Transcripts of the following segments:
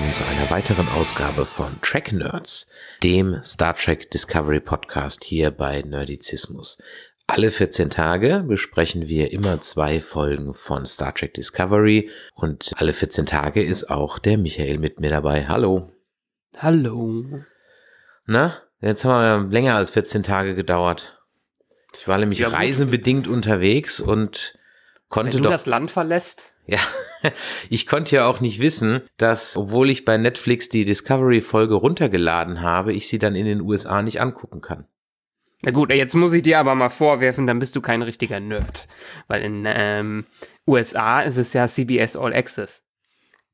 willkommen zu einer weiteren Ausgabe von Track Nerds, dem Star Trek Discovery Podcast hier bei Nerdizismus. Alle 14 Tage besprechen wir immer zwei Folgen von Star Trek Discovery und alle 14 Tage ist auch der Michael mit mir dabei. Hallo. Hallo. Na, jetzt haben wir länger als 14 Tage gedauert. Ich war nämlich ja, reisenbedingt unterwegs und konnte Wenn du doch das Land verlässt, ja, ich konnte ja auch nicht wissen, dass, obwohl ich bei Netflix die Discovery-Folge runtergeladen habe, ich sie dann in den USA nicht angucken kann. Na gut, jetzt muss ich dir aber mal vorwerfen, dann bist du kein richtiger Nerd. Weil in ähm, USA ist es ja CBS All Access.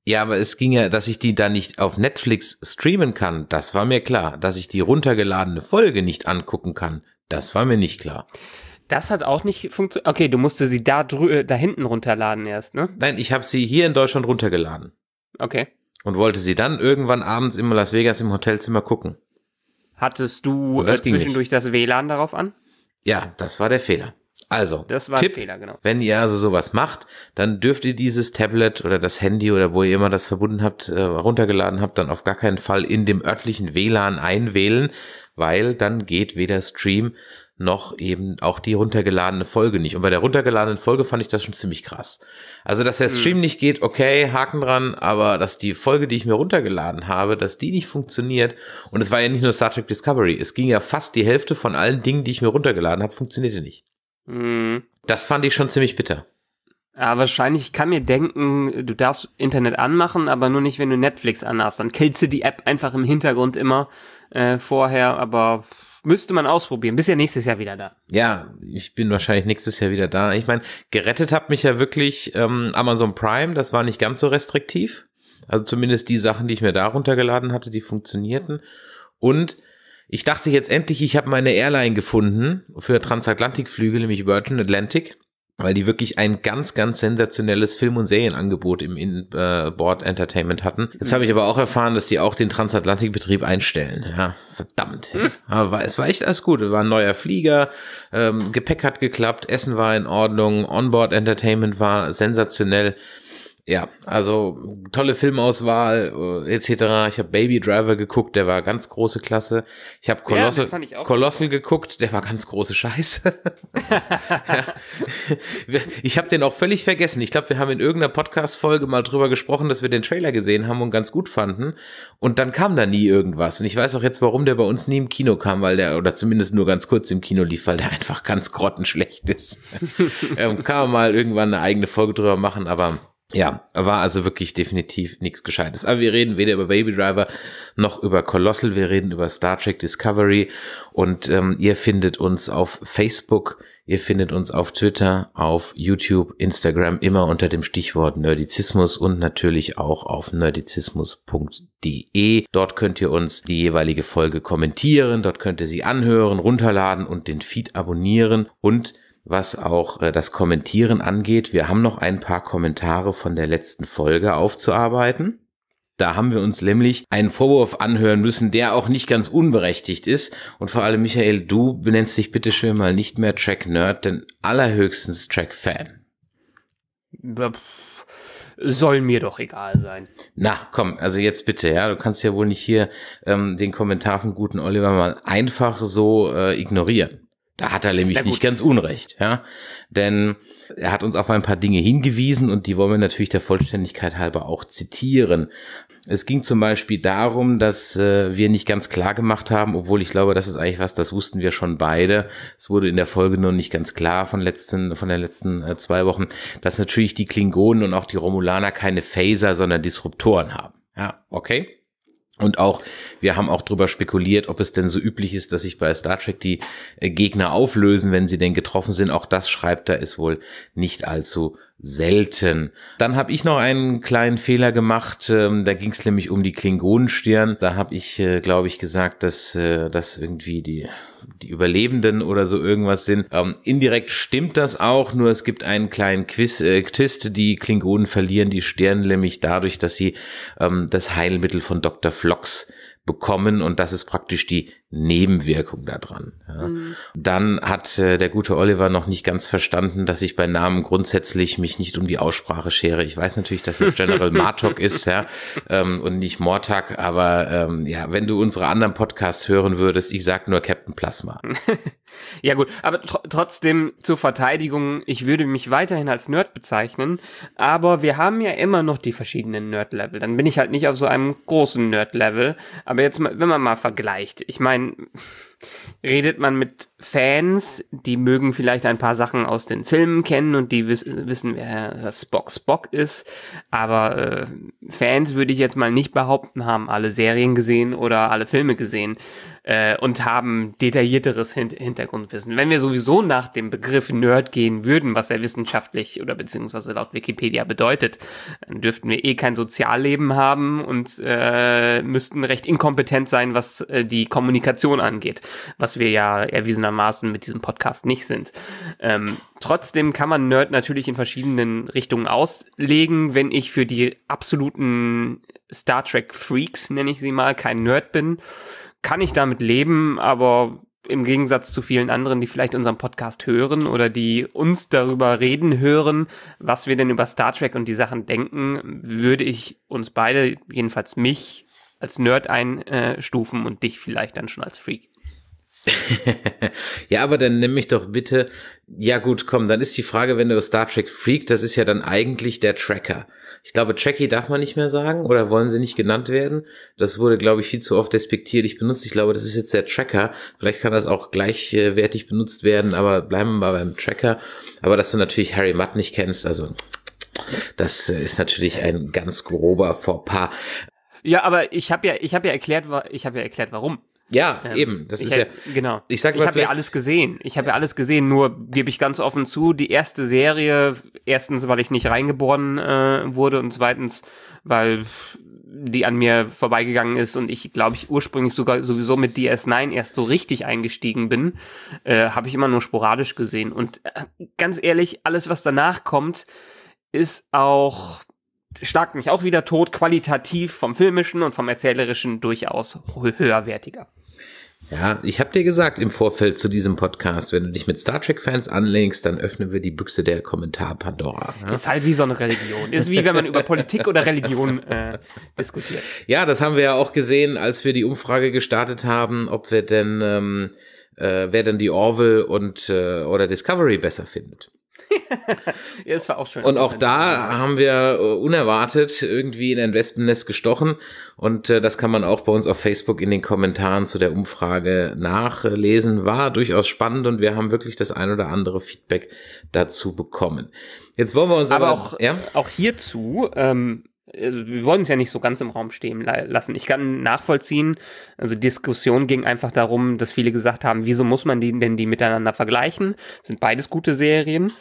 Ja, aber es ging ja, dass ich die dann nicht auf Netflix streamen kann, das war mir klar. Dass ich die runtergeladene Folge nicht angucken kann, das war mir nicht klar. Das hat auch nicht funktioniert. Okay, du musstest sie da, äh, da hinten runterladen erst, ne? Nein, ich habe sie hier in Deutschland runtergeladen. Okay. Und wollte sie dann irgendwann abends in Las Vegas im Hotelzimmer gucken. Hattest du das äh, zwischendurch das WLAN darauf an? Ja, das war der Fehler. Also, das war Tipp, Fehler, genau. Wenn ihr also sowas macht, dann dürft ihr dieses Tablet oder das Handy oder wo ihr immer das verbunden habt, äh, runtergeladen habt, dann auf gar keinen Fall in dem örtlichen WLAN einwählen, weil dann geht weder Stream noch eben auch die runtergeladene Folge nicht. Und bei der runtergeladenen Folge fand ich das schon ziemlich krass. Also, dass der hm. Stream nicht geht, okay, Haken dran, aber dass die Folge, die ich mir runtergeladen habe, dass die nicht funktioniert. Und es war ja nicht nur Star Trek Discovery. Es ging ja fast die Hälfte von allen Dingen, die ich mir runtergeladen habe, funktionierte nicht. Mhm. Das fand ich schon ziemlich bitter. Ja, wahrscheinlich, ich kann mir denken, du darfst Internet anmachen, aber nur nicht, wenn du Netflix anhast. Dann killst du die App einfach im Hintergrund immer äh, vorher, aber Müsste man ausprobieren. Bist ja nächstes Jahr wieder da. Ja, ich bin wahrscheinlich nächstes Jahr wieder da. Ich meine, gerettet hat mich ja wirklich ähm, Amazon Prime. Das war nicht ganz so restriktiv. Also zumindest die Sachen, die ich mir da runtergeladen hatte, die funktionierten. Und ich dachte jetzt endlich, ich habe meine Airline gefunden für Transatlantikflüge, nämlich Virgin Atlantic weil die wirklich ein ganz, ganz sensationelles Film- und Serienangebot im Inboard äh, Entertainment hatten. Jetzt habe ich aber auch erfahren, dass die auch den Transatlantikbetrieb einstellen. Ja, verdammt. Mhm. Aber es war echt alles gut. Es war ein neuer Flieger, ähm, Gepäck hat geklappt, Essen war in Ordnung, Onboard Entertainment war sensationell. Ja, also tolle Filmauswahl äh, etc. Ich habe Baby Driver geguckt, der war ganz große Klasse. Ich habe Colossal, ja, Colossal geguckt, der war ganz große Scheiße. ja. Ich habe den auch völlig vergessen. Ich glaube, wir haben in irgendeiner Podcast-Folge mal drüber gesprochen, dass wir den Trailer gesehen haben und ganz gut fanden. Und dann kam da nie irgendwas. Und ich weiß auch jetzt, warum der bei uns nie im Kino kam, weil der, oder zumindest nur ganz kurz im Kino lief, weil der einfach ganz grottenschlecht ist. ähm, kann man mal irgendwann eine eigene Folge drüber machen, aber ja, war also wirklich definitiv nichts Gescheites. Aber wir reden weder über Baby Driver noch über Colossal, wir reden über Star Trek Discovery und ähm, ihr findet uns auf Facebook, ihr findet uns auf Twitter, auf YouTube, Instagram, immer unter dem Stichwort Nerdizismus und natürlich auch auf nerdizismus.de. Dort könnt ihr uns die jeweilige Folge kommentieren, dort könnt ihr sie anhören, runterladen und den Feed abonnieren und was auch äh, das Kommentieren angeht. Wir haben noch ein paar Kommentare von der letzten Folge aufzuarbeiten. Da haben wir uns nämlich einen Vorwurf anhören müssen, der auch nicht ganz unberechtigt ist. Und vor allem, Michael, du benennst dich bitte schön mal nicht mehr Track Nerd, denn allerhöchstens Track Fan. Soll mir doch egal sein. Na, komm, also jetzt bitte, ja. Du kannst ja wohl nicht hier ähm, den Kommentar von guten Oliver mal einfach so äh, ignorieren. Da hat er nämlich nicht ganz unrecht, ja. Denn er hat uns auf ein paar Dinge hingewiesen und die wollen wir natürlich der Vollständigkeit halber auch zitieren. Es ging zum Beispiel darum, dass äh, wir nicht ganz klar gemacht haben, obwohl ich glaube, das ist eigentlich was, das wussten wir schon beide. Es wurde in der Folge nur nicht ganz klar von letzten, von den letzten äh, zwei Wochen, dass natürlich die Klingonen und auch die Romulaner keine Phaser, sondern Disruptoren haben. Ja, okay. Und auch, wir haben auch drüber spekuliert, ob es denn so üblich ist, dass sich bei Star Trek die äh, Gegner auflösen, wenn sie denn getroffen sind. Auch das schreibt er, ist wohl nicht allzu selten. Dann habe ich noch einen kleinen Fehler gemacht. Ähm, da ging es nämlich um die Klingonenstirn. Da habe ich, äh, glaube ich, gesagt, dass äh, das irgendwie die die Überlebenden oder so irgendwas sind. Ähm, indirekt stimmt das auch, nur es gibt einen kleinen Quiz, äh, Twist, die Klingonen verlieren die Sterne nämlich dadurch, dass sie ähm, das Heilmittel von Dr. Flox bekommen und das ist praktisch die Nebenwirkung daran. Ja. Mhm. Dann hat äh, der gute Oliver noch nicht ganz verstanden, dass ich bei Namen grundsätzlich mich nicht um die Aussprache schere. Ich weiß natürlich, dass es General Martok ist ja, ähm, und nicht Mortak, aber ähm, ja, wenn du unsere anderen Podcasts hören würdest, ich sag nur Captain Plasma. ja gut, aber tr trotzdem zur Verteidigung, ich würde mich weiterhin als Nerd bezeichnen, aber wir haben ja immer noch die verschiedenen Nerd-Level. Dann bin ich halt nicht auf so einem großen Nerd-Level, aber jetzt, wenn man mal vergleicht, ich meine, mean redet man mit Fans, die mögen vielleicht ein paar Sachen aus den Filmen kennen und die wiss wissen, wer Spock Spock ist. Aber äh, Fans würde ich jetzt mal nicht behaupten, haben alle Serien gesehen oder alle Filme gesehen äh, und haben detaillierteres Hin Hintergrundwissen. Wenn wir sowieso nach dem Begriff Nerd gehen würden, was er wissenschaftlich oder beziehungsweise laut Wikipedia bedeutet, dann dürften wir eh kein Sozialleben haben und äh, müssten recht inkompetent sein, was äh, die Kommunikation angeht was wir ja erwiesenermaßen mit diesem Podcast nicht sind. Ähm, trotzdem kann man Nerd natürlich in verschiedenen Richtungen auslegen. Wenn ich für die absoluten Star Trek Freaks, nenne ich sie mal, kein Nerd bin, kann ich damit leben, aber im Gegensatz zu vielen anderen, die vielleicht unseren Podcast hören oder die uns darüber reden hören, was wir denn über Star Trek und die Sachen denken, würde ich uns beide, jedenfalls mich, als Nerd einstufen und dich vielleicht dann schon als Freak. ja, aber dann nimm mich doch bitte. Ja, gut, komm, dann ist die Frage, wenn du Star Trek Freak, das ist ja dann eigentlich der Tracker. Ich glaube, Trekkie darf man nicht mehr sagen oder wollen sie nicht genannt werden. Das wurde, glaube ich, viel zu oft despektierlich benutzt. Ich glaube, das ist jetzt der Tracker. Vielleicht kann das auch gleichwertig benutzt werden, aber bleiben wir mal beim Tracker. Aber dass du natürlich Harry Mudd nicht kennst, also das äh, ist natürlich ein ganz grober Vorpaar. Ja, aber ich habe ja, ich habe ja erklärt, ich habe ja erklärt, warum. Ja, ähm, eben. Das ist hätte, ja. Genau. Ich, ich habe ja alles gesehen. Ich habe ja alles gesehen, nur gebe ich ganz offen zu, die erste Serie, erstens, weil ich nicht reingeboren äh, wurde und zweitens, weil die an mir vorbeigegangen ist und ich, glaube ich, ursprünglich sogar sowieso mit DS9 erst so richtig eingestiegen bin, äh, habe ich immer nur sporadisch gesehen. Und äh, ganz ehrlich, alles, was danach kommt, ist auch schlagt mich auch wieder tot, qualitativ vom filmischen und vom erzählerischen durchaus höherwertiger. Ja, ich habe dir gesagt im Vorfeld zu diesem Podcast, wenn du dich mit Star Trek-Fans anlegst, dann öffnen wir die Büchse der Kommentar Pandora. Ja? Ne? Ist halt wie so eine Religion. Ist wie wenn man über Politik oder Religion äh, diskutiert. Ja, das haben wir ja auch gesehen, als wir die Umfrage gestartet haben, ob wir denn ähm, äh, wer denn die Orville und äh, oder Discovery besser findet. ja, es war auch schön. Und auch da haben wir äh, unerwartet irgendwie in ein Wespennest gestochen. Und äh, das kann man auch bei uns auf Facebook in den Kommentaren zu der Umfrage nachlesen. War durchaus spannend und wir haben wirklich das ein oder andere Feedback dazu bekommen. Jetzt wollen wir uns aber, aber auch, ja? auch hierzu ähm, also, wir wollen es ja nicht so ganz im Raum stehen lassen. Ich kann nachvollziehen, also Diskussion ging einfach darum, dass viele gesagt haben, wieso muss man die denn die miteinander vergleichen? Sind beides gute Serien?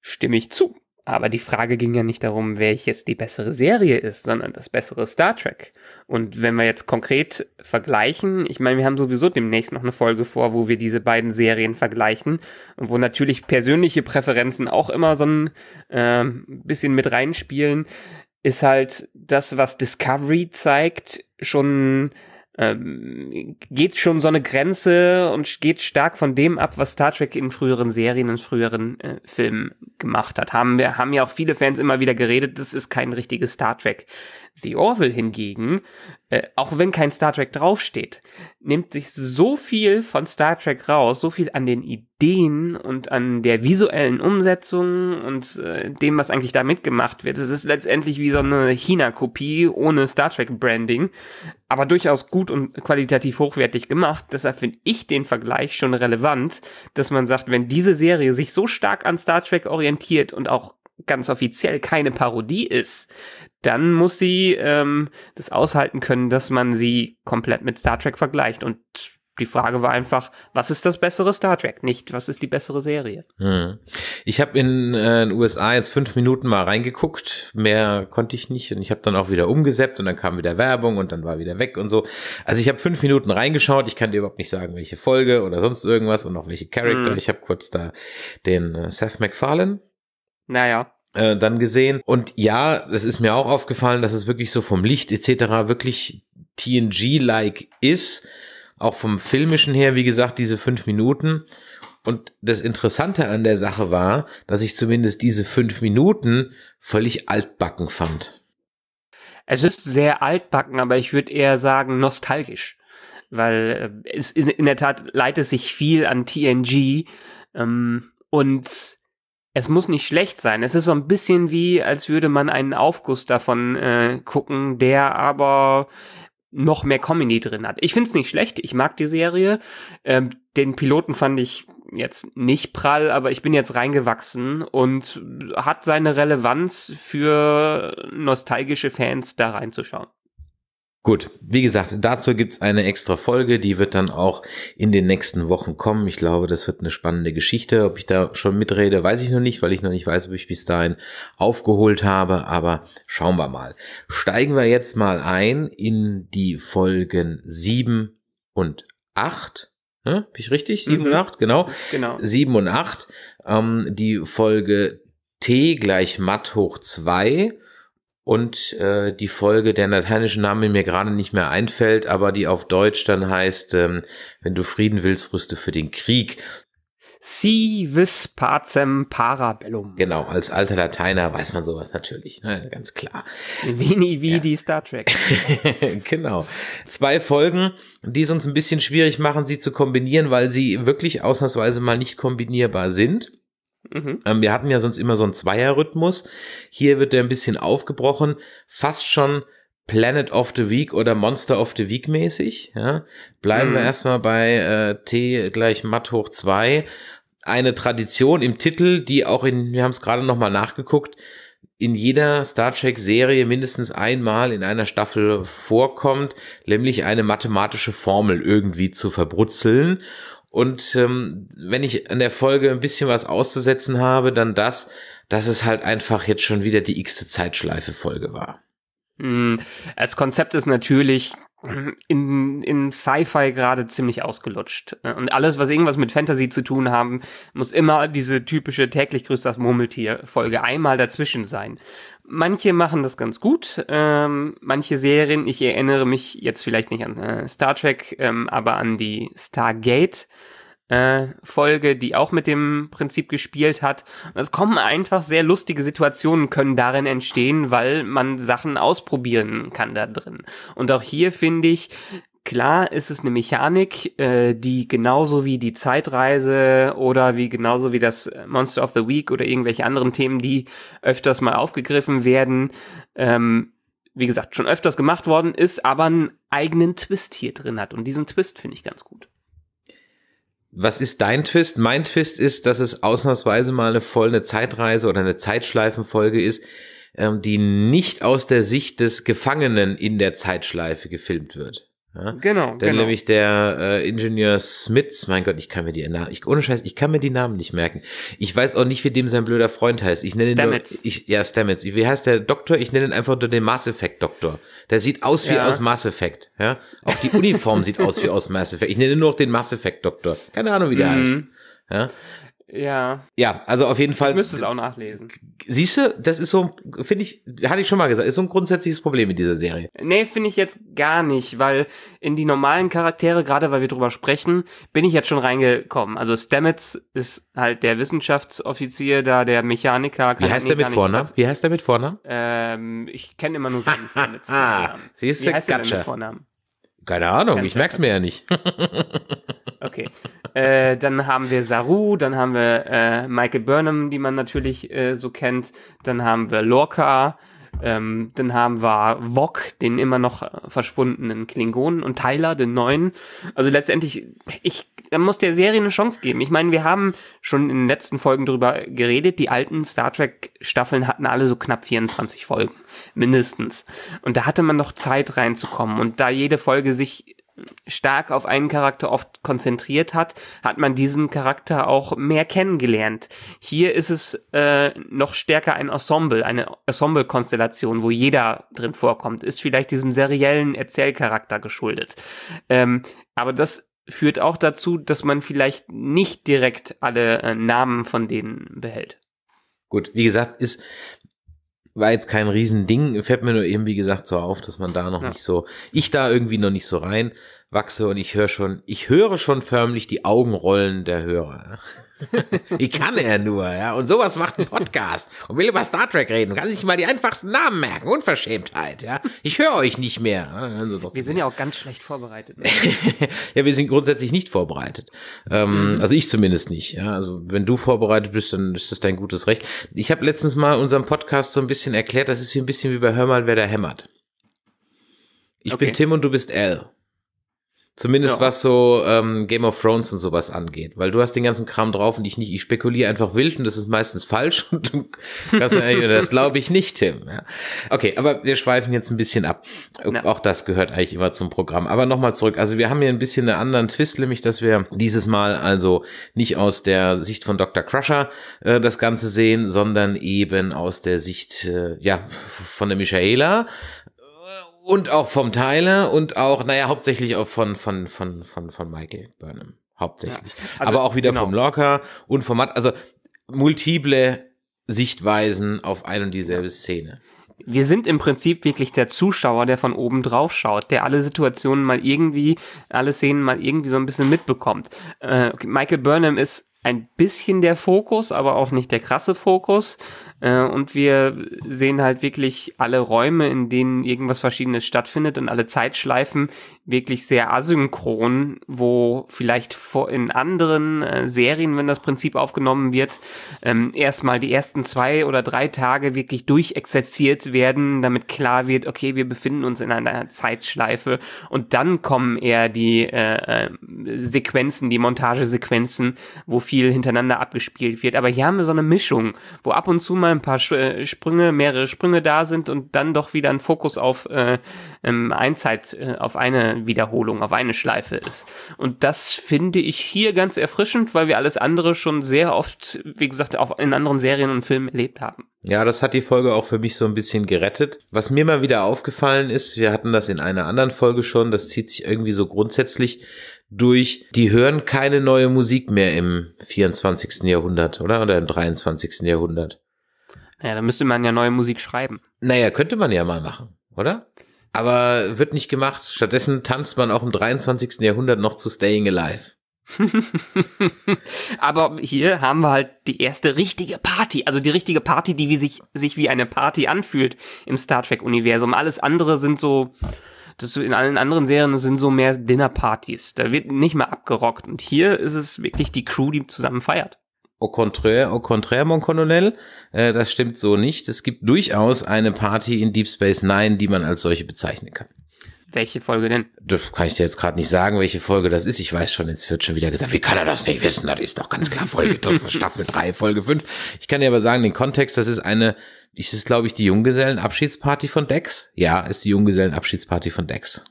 Stimme ich zu. Aber die Frage ging ja nicht darum, welches die bessere Serie ist, sondern das bessere Star Trek. Und wenn wir jetzt konkret vergleichen, ich meine, wir haben sowieso demnächst noch eine Folge vor, wo wir diese beiden Serien vergleichen und wo natürlich persönliche Präferenzen auch immer so ein äh, bisschen mit reinspielen ist halt das, was Discovery zeigt, schon ähm, geht schon so eine Grenze und geht stark von dem ab, was Star Trek in früheren Serien, und früheren äh, Filmen gemacht hat. Haben wir haben ja auch viele Fans immer wieder geredet, das ist kein richtiges Star Trek. The Orville hingegen, äh, auch wenn kein Star Trek draufsteht, nimmt sich so viel von Star Trek raus, so viel an den Ideen und an der visuellen Umsetzung und äh, dem, was eigentlich da mitgemacht wird. Es ist letztendlich wie so eine China-Kopie ohne Star Trek-Branding, aber durchaus gut und qualitativ hochwertig gemacht. Deshalb finde ich den Vergleich schon relevant, dass man sagt, wenn diese Serie sich so stark an Star Trek orientiert und auch ganz offiziell keine Parodie ist, dann muss sie ähm, das aushalten können, dass man sie komplett mit Star Trek vergleicht. Und die Frage war einfach, was ist das bessere Star Trek? Nicht, was ist die bessere Serie? Hm. Ich habe in, äh, USA jetzt fünf Minuten mal reingeguckt, mehr konnte ich nicht und ich habe dann auch wieder umgesäppt und dann kam wieder Werbung und dann war wieder weg und so. Also ich habe fünf Minuten reingeschaut, ich kann dir überhaupt nicht sagen, welche Folge oder sonst irgendwas und auch welche Charakter. Hm. Ich habe kurz da den äh, Seth MacFarlane naja. Äh, dann gesehen. Und ja, das ist mir auch aufgefallen, dass es wirklich so vom Licht etc. wirklich TNG-like ist. Auch vom filmischen her, wie gesagt, diese fünf Minuten. Und das Interessante an der Sache war, dass ich zumindest diese fünf Minuten völlig altbacken fand. Es ist sehr altbacken, aber ich würde eher sagen nostalgisch. Weil äh, es in, in, der Tat leitet sich viel an TNG. Ähm, und es muss nicht schlecht sein. Es ist so ein bisschen wie, als würde man einen Aufguss davon äh, gucken, der aber noch mehr Comedy drin hat. Ich find's nicht schlecht, ich mag die Serie. Ähm, den Piloten fand ich jetzt nicht prall, aber ich bin jetzt reingewachsen und hat seine Relevanz für nostalgische Fans da reinzuschauen. Gut, wie gesagt, dazu gibt's eine extra Folge, die wird dann auch in den nächsten Wochen kommen. Ich glaube, das wird eine spannende Geschichte. Ob ich da schon mitrede, weiß ich noch nicht, weil ich noch nicht weiß, ob ich bis dahin aufgeholt habe, aber schauen wir mal. Steigen wir jetzt mal ein in die Folgen sieben und acht. Ne? Bin ich richtig? Sieben mhm. und acht, genau. Genau. Sieben und acht. Ähm, die Folge T gleich Matt hoch zwei und äh, die Folge, deren lateinischen Name mir gerade nicht mehr einfällt, aber die auf Deutsch dann heißt, ähm, wenn du Frieden willst, rüste für den Krieg. Si vis pacem parabellum. Genau, als alter Lateiner weiß man sowas natürlich, ne? ganz klar. Vini wie ja. die Star Trek. genau. Zwei Folgen, die es uns ein bisschen schwierig machen, sie zu kombinieren, weil sie wirklich ausnahmsweise mal nicht kombinierbar sind. Mhm. Ähm, wir hatten ja sonst immer so einen Zweierrhythmus. Hier wird der ein bisschen aufgebrochen, fast schon Planet of the Week oder Monster of the Week mäßig. Ja? Bleiben mhm. wir erstmal bei äh, T gleich Matt hoch zwei. Eine Tradition im Titel, die auch in, wir haben es gerade nochmal nachgeguckt, in jeder Star Trek-Serie mindestens einmal in einer Staffel vorkommt, nämlich eine mathematische Formel irgendwie zu verbrutzeln. Und ähm, wenn ich an der Folge ein bisschen was auszusetzen habe, dann das, dass es halt einfach jetzt schon wieder die x-te Zeitschleife-Folge war. Mm, als Konzept ist natürlich in, in Sci-Fi gerade ziemlich ausgelutscht. Ne? Und alles, was irgendwas mit Fantasy zu tun haben, muss immer diese typische täglich grüßt das Murmeltier Folge einmal dazwischen sein. Manche machen das ganz gut, ähm, manche Serien, ich erinnere mich jetzt vielleicht nicht an äh, Star Trek, ähm, aber an die Stargate. Folge, die auch mit dem Prinzip gespielt hat. es kommen einfach sehr lustige Situationen, können darin entstehen, weil man Sachen ausprobieren kann da drin. Und auch hier finde ich, Klar ist es eine Mechanik, äh, die genauso wie die Zeitreise oder wie genauso wie das Monster of the Week oder irgendwelche anderen Themen, die öfters mal aufgegriffen werden, ähm, wie gesagt, schon öfters gemacht worden ist, aber einen eigenen Twist hier drin hat. Und diesen Twist finde ich ganz gut. Was ist dein Twist? Mein Twist ist, dass es ausnahmsweise mal eine voll eine Zeitreise oder eine Zeitschleifenfolge ist, ähm, die nicht aus der Sicht des Gefangenen in der Zeitschleife gefilmt wird. Ja? Genau. Denn genau. nämlich der äh, Ingenieur Smits, mein Gott, ich kann mir die Namen, ich, ohne Scheiß, ich kann mir die Namen nicht merken. Ich weiß auch nicht, wie dem sein blöder Freund heißt. Ich nenne Stamets. Ihn nur, ich, ja, Stamets. Wie heißt der Doktor? Ich nenne ihn einfach nur den Mass Effect Doktor. Der sieht aus ja. wie aus Mass Effect. Ja? Auch die Uniform sieht aus wie aus Mass Effect. Ich nenne ihn nur noch den Mass Effect Doktor. Keine Ahnung, wie der mhm. heißt. Ja? Ja. Ja, also auf jeden Fall. Ich müsste es auch nachlesen. Siehst du, das ist so, finde ich, hatte ich schon mal gesagt, ist so ein grundsätzliches Problem mit dieser Serie. Nee, finde ich jetzt gar nicht, weil in die normalen Charaktere, gerade weil wir drüber sprechen, bin ich jetzt schon reingekommen. Also Stamets ist halt der Wissenschaftsoffizier da, der Mechaniker. Wie heißt der mit Vornamen? Wie heißt der mit Vornamen? Ähm, ich kenne immer nur den Stamets. ah, siehst du, Wie heißt gotcha. der mit Vornamen? Keine Ahnung, Ganz ich merke es mir ja nicht. okay. Äh, dann haben wir Saru, dann haben wir äh, Michael Burnham, die man natürlich äh, so kennt. Dann haben wir Lorca, ähm, dann haben wir Vok, den immer noch verschwundenen Klingonen und Tyler, den neuen. Also letztendlich, ich, da muss der Serie eine Chance geben. Ich meine, wir haben schon in den letzten Folgen drüber geredet. Die alten Star Trek Staffeln hatten alle so knapp 24 Folgen. Mindestens. Und da hatte man noch Zeit reinzukommen. Und da jede Folge sich stark auf einen Charakter oft konzentriert hat, hat man diesen Charakter auch mehr kennengelernt. Hier ist es äh, noch stärker ein Ensemble, eine Ensemble-Konstellation, wo jeder drin vorkommt, ist vielleicht diesem seriellen Erzählcharakter geschuldet. Ähm, aber das führt auch dazu, dass man vielleicht nicht direkt alle äh, Namen von denen behält. Gut, wie gesagt, ist war jetzt kein Riesending. Fällt mir nur eben, wie gesagt, so auf, dass man da noch ja. nicht so, ich da irgendwie noch nicht so rein wachse und ich höre schon, ich höre schon förmlich die Augenrollen der Hörer. Wie kann er nur, ja? Und sowas macht ein Podcast und will über Star Trek reden, kann sich mal die einfachsten Namen merken, Unverschämtheit, ja? Ich höre euch nicht mehr. Also wir sind ja auch ganz schlecht vorbereitet. Ne? ja, wir sind grundsätzlich nicht vorbereitet. Ähm, mhm. also ich zumindest nicht, ja? Also wenn du vorbereitet bist, dann ist das dein gutes Recht. Ich habe letztens mal unserem Podcast so ein bisschen erklärt, das ist hier ein bisschen wie bei Hör mal, wer da hämmert. Ich okay. bin Tim und du bist Al. Zumindest ja. was so ähm, Game of Thrones und sowas angeht. Weil du hast den ganzen Kram drauf und ich nicht. Ich spekuliere einfach wild und das ist meistens falsch. Und du kannst das glaube ich nicht, Tim. Ja. Okay, aber wir schweifen jetzt ein bisschen ab. Ja. Auch das gehört eigentlich immer zum Programm. Aber nochmal zurück. Also wir haben hier ein bisschen einen anderen Twist, nämlich dass wir dieses Mal also nicht aus der Sicht von Dr. Crusher äh, das Ganze sehen, sondern eben aus der Sicht äh, ja, von der Michaela und auch vom Tyler und auch, naja, hauptsächlich auch von, von, von, von, von Michael Burnham. Hauptsächlich. Ja, also Aber auch wieder genau. vom Locker und vom Matt. Also multiple Sichtweisen auf ein und dieselbe Szene. Wir sind im Prinzip wirklich der Zuschauer, der von oben drauf schaut, der alle Situationen mal irgendwie, alle Szenen mal irgendwie so ein bisschen mitbekommt. Äh, Michael Burnham ist ein bisschen der Fokus, aber auch nicht der krasse Fokus. Äh, und wir sehen halt wirklich alle Räume, in denen irgendwas Verschiedenes stattfindet und alle Zeitschleifen, wirklich sehr asynchron, wo vielleicht vor in anderen äh, Serien, wenn das Prinzip aufgenommen wird, ähm, erstmal die ersten zwei oder drei Tage wirklich durchexerziert werden, damit klar wird, okay, wir befinden uns in einer Zeitschleife und dann kommen eher die äh, äh, Sequenzen, die Montagesequenzen, wo viel hintereinander abgespielt wird. Aber hier haben wir so eine Mischung, wo ab und zu mal ein paar äh, Sprünge, mehrere Sprünge da sind und dann doch wieder ein Fokus auf äh, ähm, ein Zeit, äh, auf eine Wiederholung auf eine Schleife ist. Und das finde ich hier ganz erfrischend, weil wir alles andere schon sehr oft, wie gesagt, auch in anderen Serien und Filmen erlebt haben. Ja, das hat die Folge auch für mich so ein bisschen gerettet. Was mir mal wieder aufgefallen ist, wir hatten das in einer anderen Folge schon, das zieht sich irgendwie so grundsätzlich durch, die hören keine neue Musik mehr im 24. Jahrhundert, oder? Oder im 23. Jahrhundert. Naja, da müsste man ja neue Musik schreiben. Naja, könnte man ja mal machen, oder? Aber wird nicht gemacht. Stattdessen tanzt man auch im 23. Jahrhundert noch zu Staying Alive. Aber hier haben wir halt die erste richtige Party, also die richtige Party, die wie sich, sich wie eine Party anfühlt im Star Trek-Universum. Alles andere sind so, das in allen anderen Serien sind so mehr Dinnerpartys. Da wird nicht mehr abgerockt. Und hier ist es wirklich die Crew, die zusammen feiert au contraire, au contraire, mon Colonel, äh, das stimmt so nicht. Es gibt durchaus eine Party in Deep Space Nine, die man als solche bezeichnen kann. Welche Folge denn? Das kann ich dir jetzt gerade nicht sagen, welche Folge das ist. Ich weiß schon, jetzt wird schon wieder gesagt, wie kann er das nicht wissen? Das ist doch ganz klar Folge Staffel 3, Folge 5. Ich kann dir aber sagen, den Kontext, das ist eine, ist es, glaube ich, die Junggesellenabschiedsparty von Dex? Ja, ist die Junggesellenabschiedsparty von Dex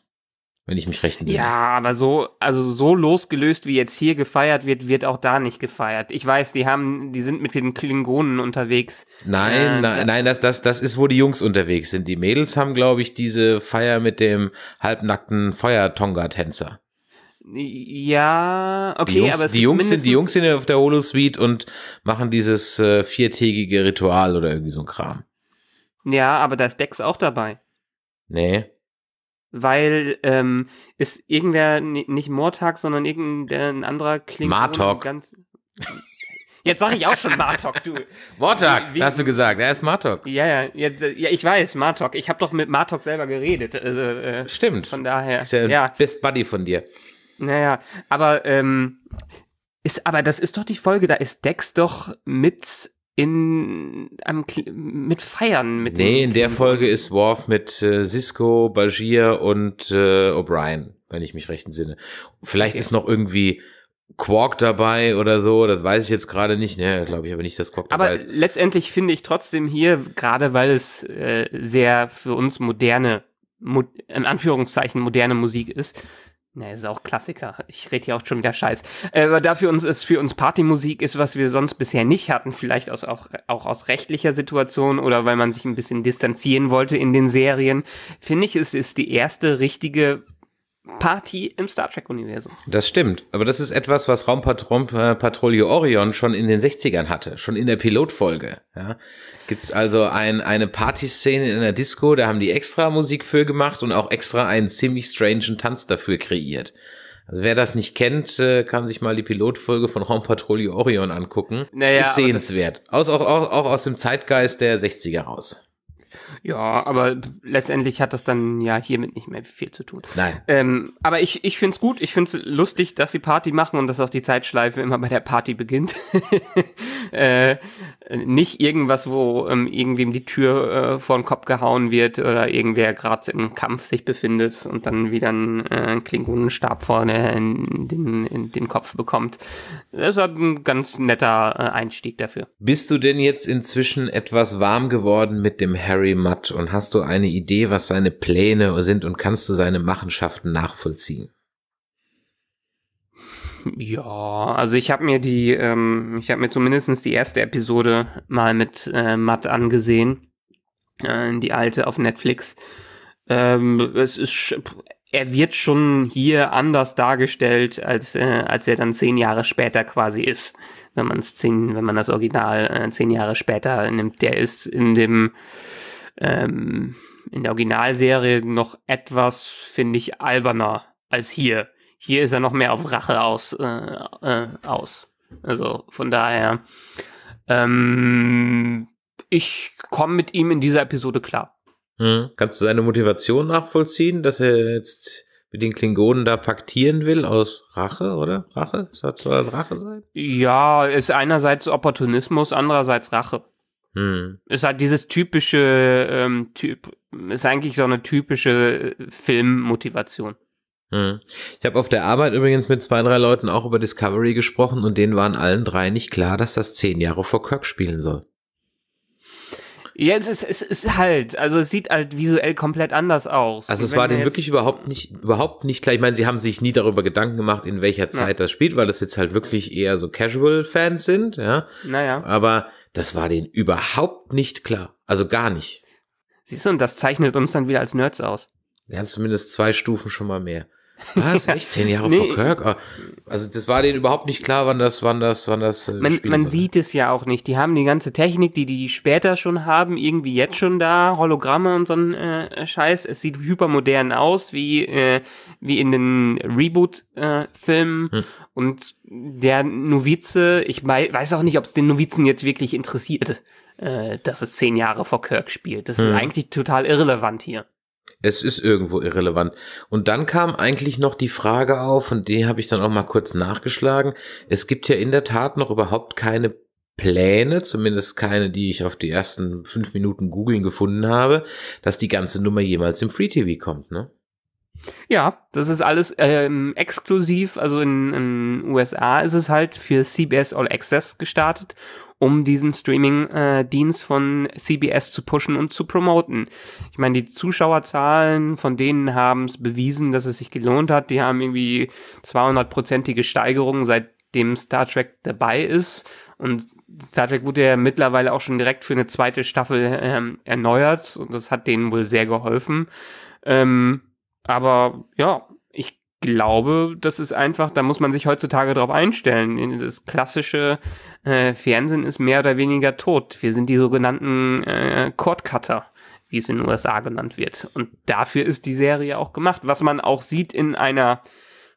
wenn ich mich recht entsinne. Ja, aber so, also so losgelöst wie jetzt hier gefeiert wird, wird auch da nicht gefeiert. Ich weiß, die haben, die sind mit den Klingonen unterwegs. Nein, äh, nein, nein, das, das, das ist, wo die Jungs unterwegs sind. Die Mädels haben, glaube ich, diese Feier mit dem halbnackten Feuer-Tonga-Tänzer. Ja, okay, die Jungs, aber die Jungs sind die Jungs sind auf der Holosuite und machen dieses äh, viertägige Ritual oder irgendwie so ein Kram. Ja, aber da ist Dex auch dabei. Nee weil ähm, ist irgendwer nicht Mortag, sondern irgendein anderer klingt Martok. ganz. Jetzt sage ich auch schon Martok, du. Mortag, hast du gesagt. Er ist Martok. Ja, ja, jetzt, ja, ich weiß, Martok. Ich habe doch mit Martok selber geredet. Also, äh, Stimmt. Von daher. Ist ja, ja. Best Buddy von dir. Naja, aber ähm, ist, aber das ist doch die Folge, da ist Dex doch mit in am mit Feiern mit Nee, in der Folge ist Worf mit äh, Cisco, Bajir und äh, O'Brien, wenn ich mich recht entsinne. Vielleicht okay. ist noch irgendwie Quark dabei oder so, das weiß ich jetzt gerade nicht. Ne, glaube ich aber nicht, dass Quark aber dabei ist. Aber letztendlich finde ich trotzdem hier, gerade weil es äh, sehr für uns moderne, mo in Anführungszeichen moderne Musik ist, Ne, ist auch Klassiker. Ich rede hier auch schon wieder Scheiß. Äh, aber da für uns ist für uns Partymusik ist, was wir sonst bisher nicht hatten, vielleicht aus, auch, auch aus rechtlicher Situation oder weil man sich ein bisschen distanzieren wollte in den Serien, finde ich, es ist die erste richtige Party im Star Trek-Universum. Das stimmt, aber das ist etwas, was Raumpatrouille Orion schon in den 60ern hatte, schon in der Pilotfolge. Ja. Gibt es also ein, eine Partyszene in einer Disco, da haben die extra Musik für gemacht und auch extra einen ziemlich strangen Tanz dafür kreiert. Also wer das nicht kennt, äh, kann sich mal die Pilotfolge von Raumpatrouille Orion angucken. Naja, ist sehenswert. Aus, auch, auch, auch aus dem Zeitgeist der 60er raus. Ja, aber letztendlich hat das dann ja hiermit nicht mehr viel zu tun. Nein. Ähm, aber ich, ich finde es gut, ich finde es lustig, dass sie Party machen und dass auch die Zeitschleife immer bei der Party beginnt. äh, nicht irgendwas, wo ähm, irgendwem die Tür äh, vor den Kopf gehauen wird oder irgendwer gerade im Kampf sich befindet und dann wieder ein äh, Klingonenstab vorne in den, in den Kopf bekommt. Das war halt ein ganz netter äh, Einstieg dafür. Bist du denn jetzt inzwischen etwas warm geworden mit dem Harry Mutt und hast du eine Idee, was seine Pläne sind und kannst du seine Machenschaften nachvollziehen? Ja, also ich habe mir die, ähm, ich habe mir zumindest die erste Episode mal mit äh, Matt angesehen, äh, die alte auf Netflix. Ähm, es ist, er wird schon hier anders dargestellt, als äh, als er dann zehn Jahre später quasi ist, wenn man es zehn, wenn man das Original äh, zehn Jahre später nimmt. Der ist in dem ähm, in der Originalserie noch etwas, finde ich, alberner als hier hier ist er noch mehr auf Rache aus. Äh, äh, aus. Also von daher, ähm, ich komme mit ihm in dieser Episode klar. Hm. Kannst du seine Motivation nachvollziehen, dass er jetzt mit den Klingonen da paktieren will aus Rache, oder? Rache? Soll das Rache sein? Ja, ist einerseits Opportunismus, andererseits Rache. Hm. Ist halt dieses typische ähm, Typ, ist eigentlich so eine typische äh, Filmmotivation. Hm. Ich habe auf der Arbeit übrigens mit zwei, drei Leuten auch über Discovery gesprochen und denen waren allen drei nicht klar, dass das zehn Jahre vor Kirk spielen soll. Ja, es ist, es ist halt, also es sieht halt visuell komplett anders aus. Also es war denen wirklich überhaupt nicht, überhaupt nicht klar. Ich meine, sie haben sich nie darüber Gedanken gemacht, in welcher Zeit ja. das spielt, weil das jetzt halt wirklich eher so Casual-Fans sind, ja. Naja. Aber das war denen überhaupt nicht klar. Also gar nicht. Siehst du, und das zeichnet uns dann wieder als Nerds aus. Ja, zumindest zwei Stufen schon mal mehr. Was? Echt? Zehn Jahre nee. vor Kirk? Ah, also das war denen überhaupt nicht klar, wann das, wann das, wann das. Äh, man, man sieht es ja auch nicht. Die haben die ganze Technik, die die später schon haben, irgendwie jetzt schon da, Hologramme und so ein äh, Scheiß. Es sieht hypermodern aus, wie äh, wie in den Reboot-Filmen. Äh, hm. Und der Novize, ich weiß auch nicht, ob es den Novizen jetzt wirklich interessiert, äh, dass es zehn Jahre vor Kirk spielt. Das hm. ist eigentlich total irrelevant hier es ist irgendwo irrelevant. Und dann kam eigentlich noch die Frage auf, und die habe ich dann auch mal kurz nachgeschlagen. Es gibt ja in der Tat noch überhaupt keine Pläne, zumindest keine, die ich auf die ersten fünf Minuten googeln gefunden habe, dass die ganze Nummer jemals im Free TV kommt, ne? Ja, das ist alles ähm, exklusiv. Also in in USA ist es halt für CBS All Access gestartet, um diesen Streaming-Dienst äh, von CBS zu pushen und zu promoten. Ich meine, die Zuschauerzahlen von denen haben es bewiesen, dass es sich gelohnt hat. Die haben irgendwie 200-prozentige Steigerung seitdem Star Trek dabei ist. Und Star Trek wurde ja mittlerweile auch schon direkt für eine zweite Staffel ähm, erneuert und das hat denen wohl sehr geholfen. Ähm, aber ja, ich glaube, das ist einfach, da muss man sich heutzutage drauf einstellen. Das klassische äh, Fernsehen ist mehr oder weniger tot. Wir sind die sogenannten äh, Cordcutter wie es in den USA genannt wird. Und dafür ist die Serie auch gemacht. Was man auch sieht in einer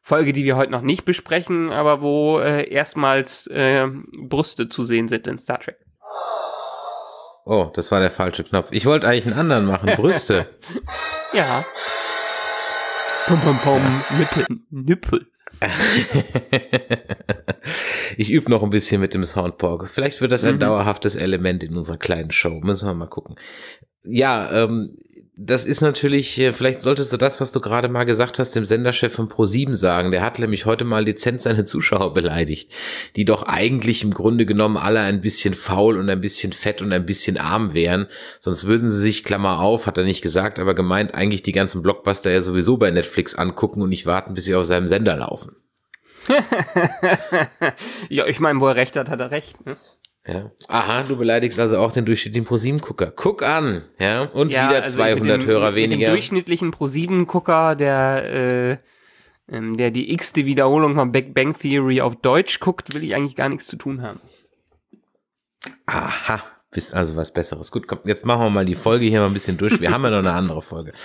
Folge, die wir heute noch nicht besprechen, aber wo äh, erstmals äh, Brüste zu sehen sind in Star Trek. Oh, das war der falsche Knopf. Ich wollte eigentlich einen anderen machen, Brüste. ja. Pom, pom, pom, Nippel, Nippel. ich übe noch ein bisschen mit dem Soundborg. Vielleicht wird das ein mhm. dauerhaftes Element in unserer kleinen Show. Müssen wir mal gucken. Ja, ähm, das ist natürlich, äh, vielleicht solltest du das, was du gerade mal gesagt hast, dem Senderchef von Pro7 sagen. Der hat nämlich heute mal dezent seine Zuschauer beleidigt, die doch eigentlich im Grunde genommen alle ein bisschen faul und ein bisschen fett und ein bisschen arm wären. Sonst würden sie sich, Klammer auf, hat er nicht gesagt, aber gemeint, eigentlich die ganzen Blockbuster ja sowieso bei Netflix angucken und nicht warten, bis sie auf seinem Sender laufen. ja, ich meine, wo er recht hat, hat er recht. Ne? Ja. Aha, du beleidigst also auch den durchschnittlichen ProSieben-Gucker. Guck an, ja. Und ja, wieder also 200 dem, Hörer weniger. Den durchschnittlichen ProSieben-Gucker, der, äh, ähm, der die x-te Wiederholung von Big Bang Theory auf Deutsch guckt, will ich eigentlich gar nichts zu tun haben. Aha. Wisst also was Besseres. Gut, komm, jetzt machen wir mal die Folge hier mal ein bisschen durch. Wir haben ja noch eine andere Folge.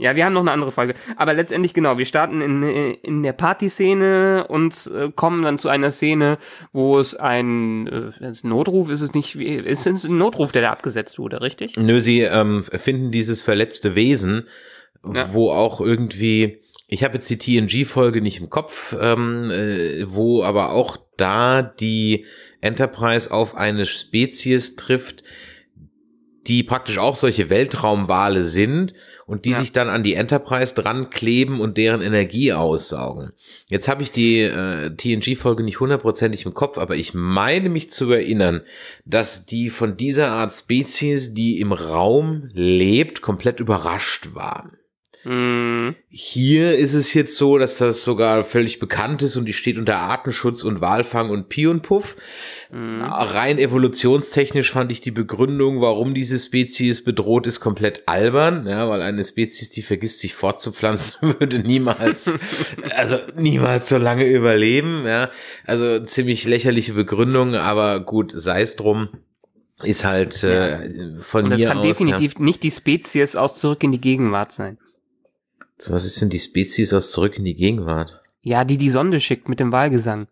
Ja, wir haben noch eine andere Folge. Aber letztendlich, genau, wir starten in, in der Partyszene und äh, kommen dann zu einer Szene, wo es ein äh, Notruf ist es nicht, ist es ein Notruf, der da abgesetzt wurde, richtig? Nö, sie ähm, finden dieses verletzte Wesen, ja. wo auch irgendwie ich habe jetzt die TNG-Folge nicht im Kopf, ähm, äh, wo aber auch da die Enterprise auf eine Spezies trifft, die praktisch auch solche Weltraumwale sind und die ja. sich dann an die Enterprise dran kleben und deren Energie aussaugen. Jetzt habe ich die äh, TNG-Folge nicht hundertprozentig im Kopf, aber ich meine mich zu erinnern, dass die von dieser Art Spezies, die im Raum lebt, komplett überrascht waren. Mm. Hier ist es jetzt so, dass das sogar völlig bekannt ist und die steht unter Artenschutz und Walfang und Pi und Puff. Mm. Rein evolutionstechnisch fand ich die Begründung, warum diese Spezies bedroht ist, komplett albern, ja, weil eine Spezies, die vergisst, sich fortzupflanzen, würde niemals, also niemals so lange überleben, ja. Also ziemlich lächerliche Begründung, aber gut, sei es drum ist halt äh, ja. von mir aus. Das kann definitiv ja. nicht die Spezies aus zurück in die Gegenwart sein. So, was ist denn die Spezies aus Zurück in die Gegenwart? Ja, die die Sonde schickt mit dem Wahlgesang.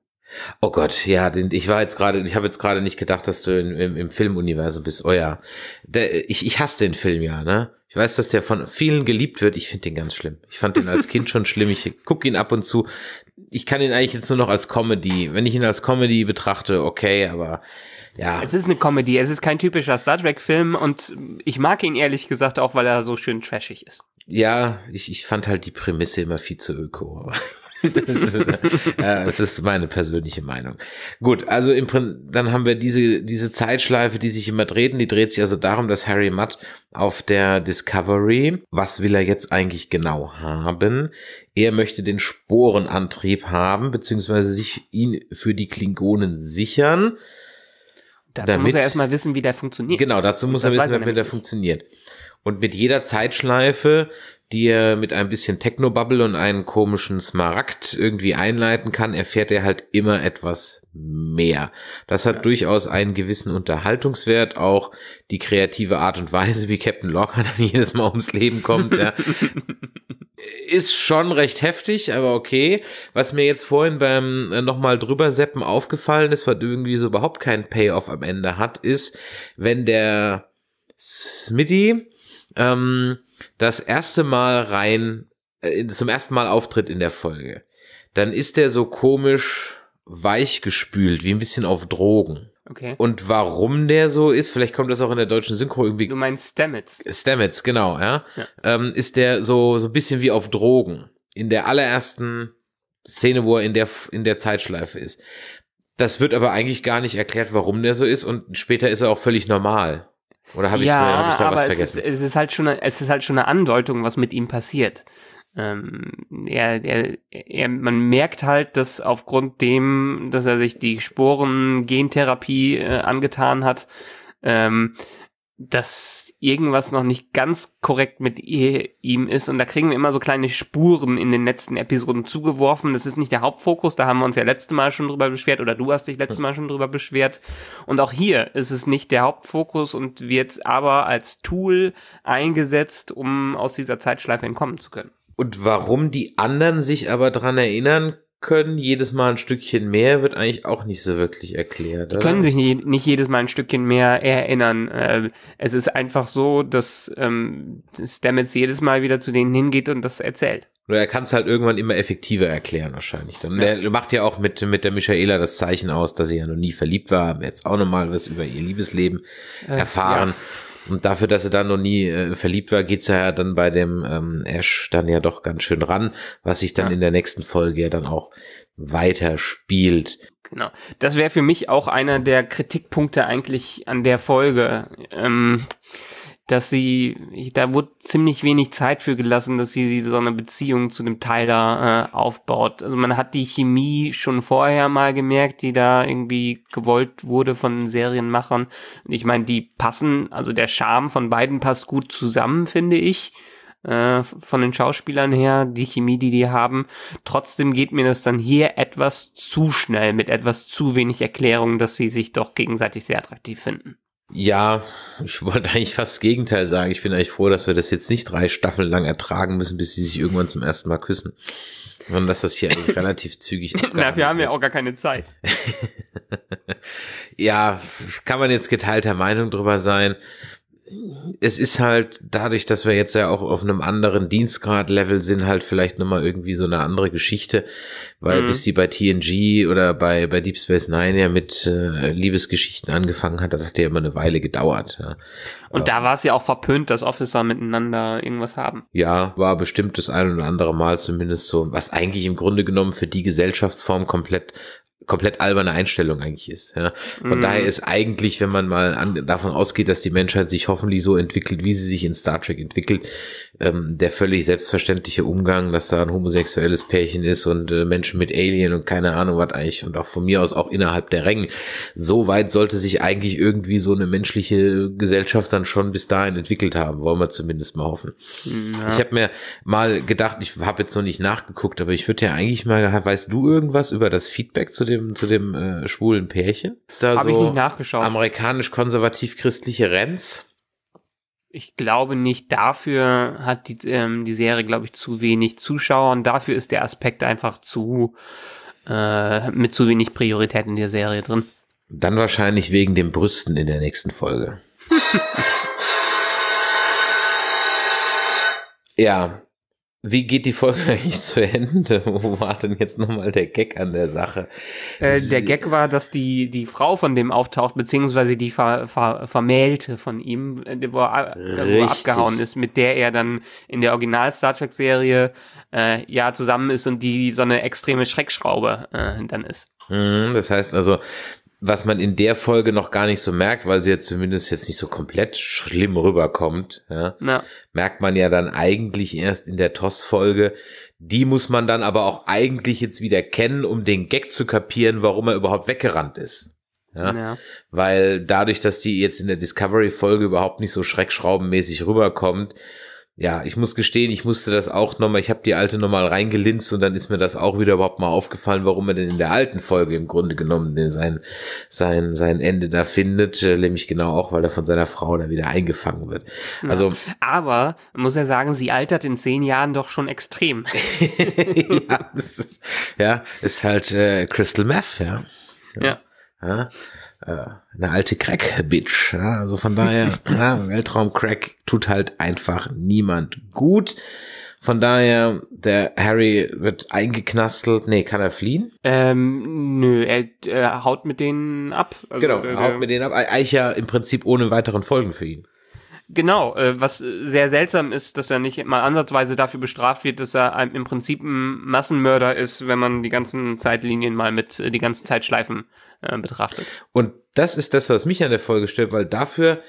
Oh Gott, ja, ich war jetzt gerade, ich habe jetzt gerade nicht gedacht, dass du in, im, im Filmuniversum bist. Oh ja, der, ich, ich hasse den Film ja, ne? Ich weiß, dass der von vielen geliebt wird. Ich finde den ganz schlimm. Ich fand den als Kind schon schlimm. Ich gucke ihn ab und zu. Ich kann ihn eigentlich jetzt nur noch als Comedy, wenn ich ihn als Comedy betrachte, okay, aber ja. Es ist eine Comedy. Es ist kein typischer Star Trek-Film und ich mag ihn ehrlich gesagt auch, weil er so schön trashig ist ja, ich, ich fand halt die Prämisse immer viel zu öko. das, ist, äh, das ist meine persönliche Meinung. Gut, also im Prinzip, dann haben wir diese, diese Zeitschleife, die sich immer drehten. Die dreht sich also darum, dass Harry Mudd auf der Discovery, was will er jetzt eigentlich genau haben? Er möchte den Sporenantrieb haben, beziehungsweise sich ihn für die Klingonen sichern. Dazu damit, muss er erstmal wissen, wie der funktioniert. Genau, dazu muss er wissen, wie der funktioniert. Und mit jeder Zeitschleife, die er mit ein bisschen Technobubble und einem komischen Smaragd irgendwie einleiten kann, erfährt er halt immer etwas mehr. Das hat ja. durchaus einen gewissen Unterhaltungswert, auch die kreative Art und Weise, wie Captain Locker dann jedes Mal ums Leben kommt, ja. ist schon recht heftig, aber okay. Was mir jetzt vorhin beim äh, nochmal drüber seppen aufgefallen ist, was irgendwie so überhaupt keinen Payoff am Ende hat, ist, wenn der Smitty ähm, das erste Mal rein, äh, zum ersten Mal auftritt in der Folge, dann ist der so komisch weich gespült, wie ein bisschen auf Drogen. Okay. Und warum der so ist, vielleicht kommt das auch in der deutschen Synchro irgendwie. Du meinst Stamets. Stamets, genau, ja. ja. Ähm, ist der so, so ein bisschen wie auf Drogen. In der allerersten Szene, wo er in der, in der Zeitschleife ist. Das wird aber eigentlich gar nicht erklärt, warum der so ist und später ist er auch völlig normal. Oder habe ich, ja, hab ich da aber was vergessen? Es ist, es ist, halt schon, es ist halt schon eine Andeutung, was mit ihm passiert. Ähm, er, er, er, man merkt halt, dass aufgrund dem, dass er sich die Sporen-Gentherapie äh, angetan hat, ähm, dass irgendwas noch nicht ganz korrekt mit e-, ihm ist. Und da kriegen wir immer so kleine Spuren in den letzten Episoden zugeworfen. Das ist nicht der Hauptfokus, da haben wir uns ja letzte Mal schon drüber beschwert oder du hast dich letztes Mal schon drüber beschwert. Und auch hier ist es nicht der Hauptfokus und wird aber als Tool eingesetzt, um aus dieser Zeitschleife entkommen zu können. Und warum die anderen sich aber dran erinnern können jedes Mal ein Stückchen mehr, wird eigentlich auch nicht so wirklich erklärt. Die können sich nicht, nicht jedes Mal ein Stückchen mehr erinnern. Äh, es ist einfach so, dass ähm, Stamets jedes Mal wieder zu denen hingeht und das erzählt. Oder er kann es halt irgendwann immer effektiver erklären wahrscheinlich. Dann ja. er macht ja auch mit mit der Michaela das Zeichen aus, dass sie ja noch nie verliebt war. Haben jetzt auch nochmal was über ihr Liebesleben äh, erfahren. Ja. Und dafür, dass er da noch nie äh, verliebt war, geht's ja dann bei dem ähm, Ash dann ja doch ganz schön ran, was sich dann ja. in der nächsten Folge ja dann auch weiter spielt. Genau. Das wäre für mich auch einer der Kritikpunkte eigentlich an der Folge. Ähm, dass sie, da wurde ziemlich wenig Zeit für gelassen, dass sie so eine Beziehung zu dem Tyler äh, aufbaut. Also man hat die Chemie schon vorher mal gemerkt, die da irgendwie gewollt wurde von Serienmachern. Und ich meine, die passen, also der Charme von beiden passt gut zusammen, finde ich. Äh, von den Schauspielern her, die Chemie, die die haben. Trotzdem geht mir das dann hier etwas zu schnell, mit etwas zu wenig Erklärung, dass sie sich doch gegenseitig sehr attraktiv finden. Ja, ich wollte eigentlich fast das Gegenteil sagen. Ich bin eigentlich froh, dass wir das jetzt nicht drei Staffeln lang ertragen müssen, bis sie sich irgendwann zum ersten Mal küssen. Sondern dass das hier eigentlich relativ zügig Dafür haben wir auch gar keine Zeit. ja, kann man jetzt geteilter Meinung drüber sein es ist halt dadurch, dass wir jetzt ja auch auf einem anderen Dienstgrad-Level sind, halt vielleicht nochmal irgendwie so eine andere Geschichte, weil mhm. bis sie bei TNG oder bei, bei Deep Space Nine ja mit äh, Liebesgeschichten angefangen hat, da hat ja immer eine Weile gedauert. Ja. Und Aber, da war es ja auch verpönt, dass Officer miteinander irgendwas haben. Ja, war bestimmt das ein oder andere Mal zumindest so, was eigentlich im Grunde genommen für die Gesellschaftsform komplett komplett alberne Einstellung eigentlich ist. Ja. Von mm. daher mhm. ist eigentlich, wenn man mal an, davon ausgeht, dass die Menschheit sich hoffentlich so entwickelt, wie sie sich in Star Trek entwickelt, ähm, der völlig selbstverständliche Umgang, dass da ein homosexuelles Pärchen ist und äh, Menschen mit Alien und keine Ahnung was eigentlich und auch von mir aus auch innerhalb der Rängen. So weit sollte sich eigentlich irgendwie so eine menschliche Gesellschaft dann schon bis dahin entwickelt haben, wollen wir zumindest mal hoffen. Ja. Ich habe mir mal gedacht, ich habe jetzt noch nicht nachgeguckt, aber ich würde ja eigentlich mal, weißt du irgendwas über das Feedback zu dem zu dem äh, schwulen Pärchen? Ist da hab so ich nicht nachgeschaut. amerikanisch konservativ christliche Renz? ich glaube nicht, dafür hat die, ähm, die Serie, glaube ich, zu wenig Zuschauer und dafür ist der Aspekt einfach zu äh, mit zu wenig Priorität in der Serie drin. Dann wahrscheinlich wegen dem Brüsten in der nächsten Folge. ja, wie geht die Folge eigentlich zu Ende? Wo war denn jetzt nochmal der Gag an der Sache? Äh, der Gag war, dass die, die Frau von dem auftaucht, beziehungsweise die ver, ver, Vermählte von ihm, äh, wo er, wo er abgehauen ist, mit der er dann in der Original-Star Trek-Serie äh, ja zusammen ist und die so eine extreme Schreckschraube äh, dann ist. Mhm, das heißt also, was man in der Folge noch gar nicht so merkt, weil sie jetzt zumindest jetzt nicht so komplett schlimm rüberkommt, ja, ja. merkt man ja dann eigentlich erst in der toss folge Die muss man dann aber auch eigentlich jetzt wieder kennen, um den Gag zu kapieren, warum er überhaupt weggerannt ist. Ja? ja. Weil dadurch, dass die jetzt in der Discovery-Folge überhaupt nicht so schreckschraubenmäßig rüberkommt, ja, ich muss gestehen, ich musste das auch nochmal, ich habe die alte nochmal reingelinst und dann ist mir das auch wieder überhaupt mal aufgefallen, warum er denn in der alten Folge im Grunde genommen den sein, sein, sein Ende da findet, äh, nämlich genau auch, weil er von seiner Frau da wieder eingefangen wird. Also, ja, aber, muss er sagen, sie altert in zehn Jahren doch schon extrem. ja, das ist, ja, ist halt äh, Crystal Meth, ja. ja. ja. ja äh, eine alte Crack-Bitch. Ja? Also von daher, ja, Weltraum-Crack tut halt einfach niemand gut. Von daher, der Harry wird eingeknastelt. Nee, kann er fliehen? Ähm, nö, er, er haut mit denen ab. Also, genau, er äh, haut mit denen ab. Eigentlich ja im Prinzip ohne weiteren Folgen für ihn. Genau, äh, was sehr seltsam ist, dass er nicht mal ansatzweise dafür bestraft wird, dass er im Prinzip ein Massenmörder ist, wenn man die ganzen Zeitlinien mal mit, äh, die ganzen Zeitschleifen äh, betrachtet. Und das ist das, was mich an der Folge stört, weil dafür,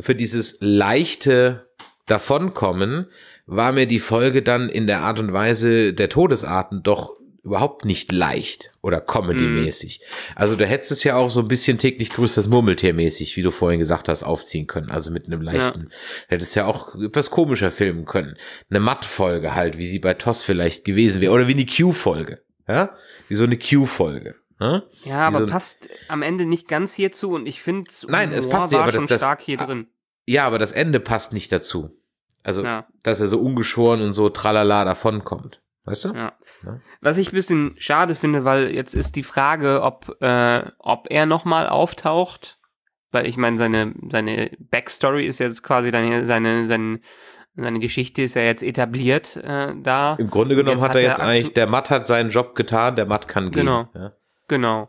für dieses leichte Davonkommen, war mir die Folge dann in der Art und Weise der Todesarten doch überhaupt nicht leicht oder comedy-mäßig. Mm. Also du hättest es ja auch so ein bisschen täglich grüßt Murmeltier-mäßig, wie du vorhin gesagt hast, aufziehen können. Also mit einem leichten, ja. hättest ja auch etwas komischer filmen können. Eine Matt-Folge halt, wie sie bei Toss vielleicht gewesen wäre. Oder wie eine Q-Folge. Ja? Wie so eine Q-Folge. Ne? Ja, aber passt am Ende nicht ganz hierzu und ich finde es Nein, es passt hier, aber schon das, stark hier ah, drin. Ja, aber das Ende passt nicht dazu. Also, ja. dass er so ungeschoren und so tralala davonkommt. Weißt du? Ja. Was ich ein bisschen schade finde, weil jetzt ist die Frage, ob, äh, ob er nochmal auftaucht. Weil ich meine, seine, seine Backstory ist jetzt quasi seine, seine, seine, seine Geschichte ist ja jetzt etabliert äh, da. Im Grunde genommen hat, hat, er jetzt eigentlich, der Matt hat seinen Job getan, der Matt kann gehen. Genau. Ja. Genau.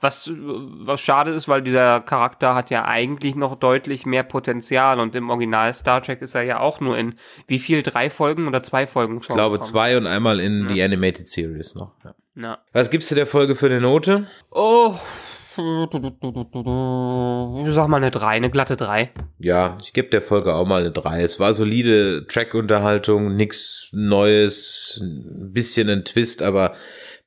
Was, äh, was schade ist, weil dieser Charakter hat ja eigentlich noch deutlich mehr Potenzial und im Original Star Trek ist er ja auch nur in wie viel? Drei Folgen oder zwei Folgen schon? Ich glaube zwei und einmal in ja. die Animated Series noch. Ja. Ja. Was gibst du der Folge für eine Note? Oh, ich sag mal eine 3, eine glatte 3. Ja, ich gebe der Folge auch mal eine 3. Es war solide Track-Unterhaltung, nichts Neues, ein bisschen ein Twist, aber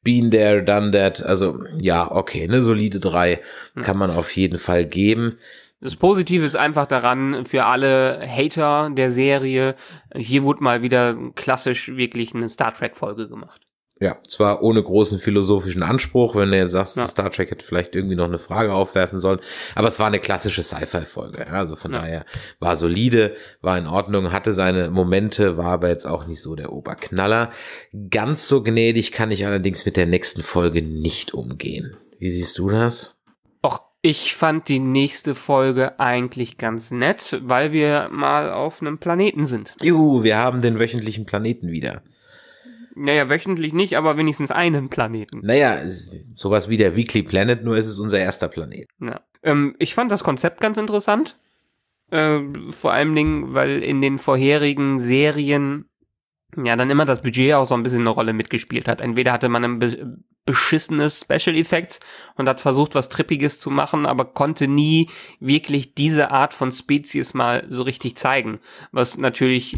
Been there, done that. Also ja, okay, eine solide 3 hm. kann man auf jeden Fall geben. Das Positive ist einfach daran, für alle Hater der Serie, hier wurde mal wieder klassisch wirklich eine Star Trek-Folge gemacht. Ja, zwar ohne großen philosophischen Anspruch, wenn du jetzt sagst, ja. Star Trek hätte vielleicht irgendwie noch eine Frage aufwerfen sollen, aber es war eine klassische Sci-Fi-Folge. Ja? Also von ja. daher war solide, war in Ordnung, hatte seine Momente, war aber jetzt auch nicht so der Oberknaller. Ganz so gnädig kann ich allerdings mit der nächsten Folge nicht umgehen. Wie siehst du das? Och, ich fand die nächste Folge eigentlich ganz nett, weil wir mal auf einem Planeten sind. Juhu, wir haben den wöchentlichen Planeten wieder. Naja, wöchentlich nicht, aber wenigstens einen Planeten. Naja, sowas wie der Weekly Planet, nur ist es unser erster Planet. Ja. Ähm, ich fand das Konzept ganz interessant. Äh, vor allen Dingen, weil in den vorherigen Serien ja dann immer das Budget auch so ein bisschen eine Rolle mitgespielt hat. Entweder hatte man ein be beschissenes Special Effects und hat versucht, was Trippiges zu machen, aber konnte nie wirklich diese Art von Spezies mal so richtig zeigen. Was natürlich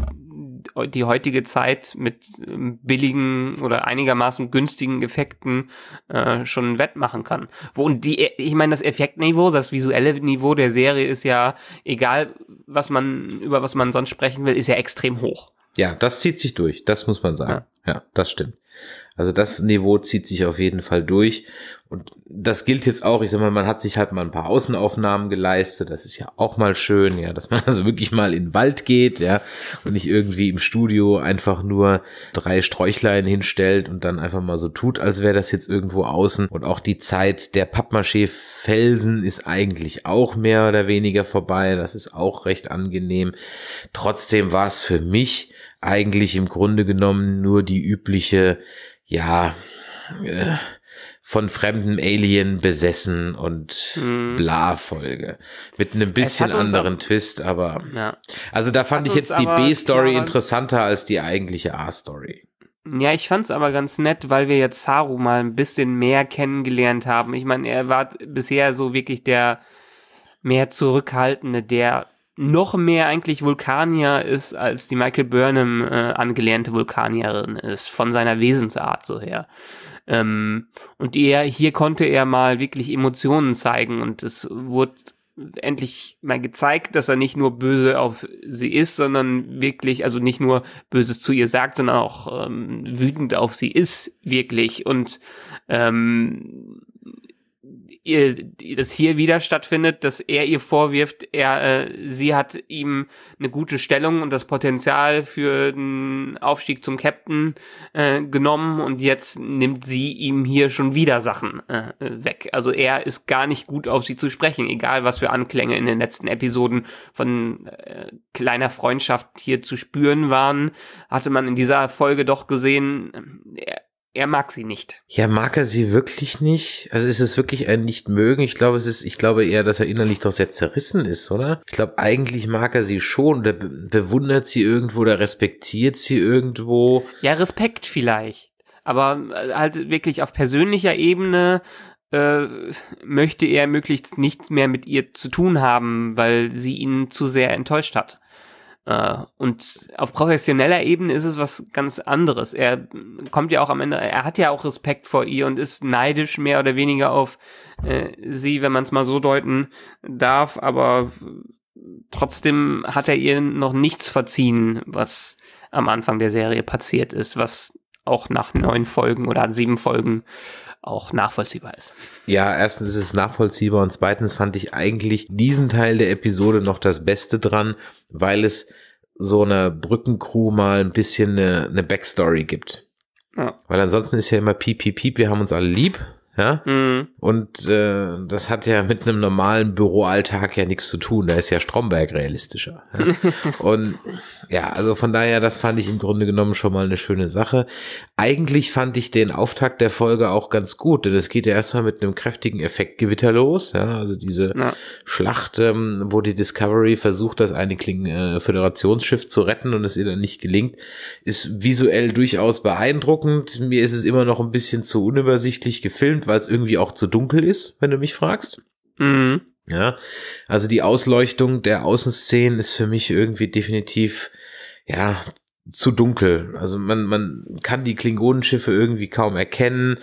die heutige Zeit mit ähm, billigen oder einigermaßen günstigen Effekten äh, schon wettmachen kann. Wo, und die, ich meine, das Effektniveau, das visuelle Niveau der Serie ist ja, egal was man, über was man sonst sprechen will, ist ja extrem hoch. Ja, das zieht sich durch, das muss man sagen. Ja, ja das stimmt. Also das Niveau zieht sich auf jeden Fall durch. Und das gilt jetzt auch, ich sag mal, man hat sich halt mal ein paar Außenaufnahmen geleistet. Das ist ja auch mal schön, ja, dass man also wirklich mal in den Wald geht, ja, und nicht irgendwie im Studio einfach nur drei Sträuchlein hinstellt und dann einfach mal so tut, als wäre das jetzt irgendwo außen. Und auch die Zeit der Pappmaché-Felsen ist eigentlich auch mehr oder weniger vorbei. Das ist auch recht angenehm. Trotzdem war es für mich eigentlich im Grunde genommen nur die übliche, ja, äh, von fremdem Alien besessen und mhm. bla Folge. Mit einem bisschen anderen aber, Twist, aber. Ja. Also da fand ich jetzt die B-Story interessanter als die eigentliche A-Story. Ja, ich fand es aber ganz nett, weil wir jetzt Saru mal ein bisschen mehr kennengelernt haben. Ich meine, er war bisher so wirklich der mehr zurückhaltende, der noch mehr eigentlich Vulkanier ist, als die Michael Burnham äh, angelernte Vulkanierin ist, von seiner Wesensart so her. Ähm, und er, hier konnte er mal wirklich Emotionen zeigen und es wurde endlich mal gezeigt, dass er nicht nur böse auf sie ist, sondern wirklich, also nicht nur Böses zu ihr sagt, sondern auch ähm, wütend auf sie ist, wirklich. Und ähm, ihr, das hier wieder stattfindet, dass er ihr vorwirft, er, äh, sie hat ihm eine gute Stellung und das Potenzial für den Aufstieg zum Captain äh, genommen und jetzt nimmt sie ihm hier schon wieder Sachen äh, weg. Also er ist gar nicht gut auf sie zu sprechen, egal was für Anklänge in den letzten Episoden von äh, kleiner Freundschaft hier zu spüren waren, hatte man in dieser Folge doch gesehen, äh, er mag sie nicht. Ja, mag er sie wirklich nicht? Also ist es wirklich ein Nicht-Mögen? Ich glaube, es ist, ich glaube eher, dass er innerlich doch sehr zerrissen ist, oder? Ich glaube, eigentlich mag er sie schon oder bewundert sie irgendwo oder respektiert sie irgendwo. Ja, Respekt vielleicht. Aber äh, halt wirklich auf persönlicher Ebene äh, möchte er möglichst nichts mehr mit ihr zu tun haben, weil sie ihn zu sehr enttäuscht hat. Äh, und auf professioneller Ebene ist es was ganz anderes. Er kommt ja auch am Ende, er hat ja auch Respekt vor ihr und ist neidisch mehr oder weniger auf äh, sie, wenn man es mal so deuten darf, aber trotzdem hat er ihr noch nichts verziehen, was am Anfang der Serie passiert ist, was auch nach neun Folgen oder sieben Folgen auch nachvollziehbar ist. Ja, erstens ist es nachvollziehbar und zweitens fand ich eigentlich diesen Teil der Episode noch das Beste dran, weil es so eine Brückencrew mal ein bisschen eine, eine Backstory gibt. Ja. Weil ansonsten ist ja immer piep, piep, piep, wir haben uns alle lieb ja? Mhm. Und äh, das hat ja mit einem normalen Büroalltag ja nichts zu tun. Da ist ja Stromberg realistischer. Ja? Und ja, also von daher, das fand ich im Grunde genommen schon mal eine schöne Sache. Eigentlich fand ich den Auftakt der Folge auch ganz gut, denn es geht ja erstmal mit einem kräftigen Effektgewitter los. Ja? Also diese ja. Schlacht, ähm, wo die Discovery versucht, das eine Kling äh, Föderationsschiff zu retten und es ihr dann nicht gelingt, ist visuell durchaus beeindruckend. Mir ist es immer noch ein bisschen zu unübersichtlich gefilmt weil es irgendwie auch zu dunkel ist, wenn du mich fragst. Mhm. Ja, also die Ausleuchtung der Außenszenen ist für mich irgendwie definitiv, ja, zu dunkel. Also man, man kann die Klingonenschiffe irgendwie kaum erkennen.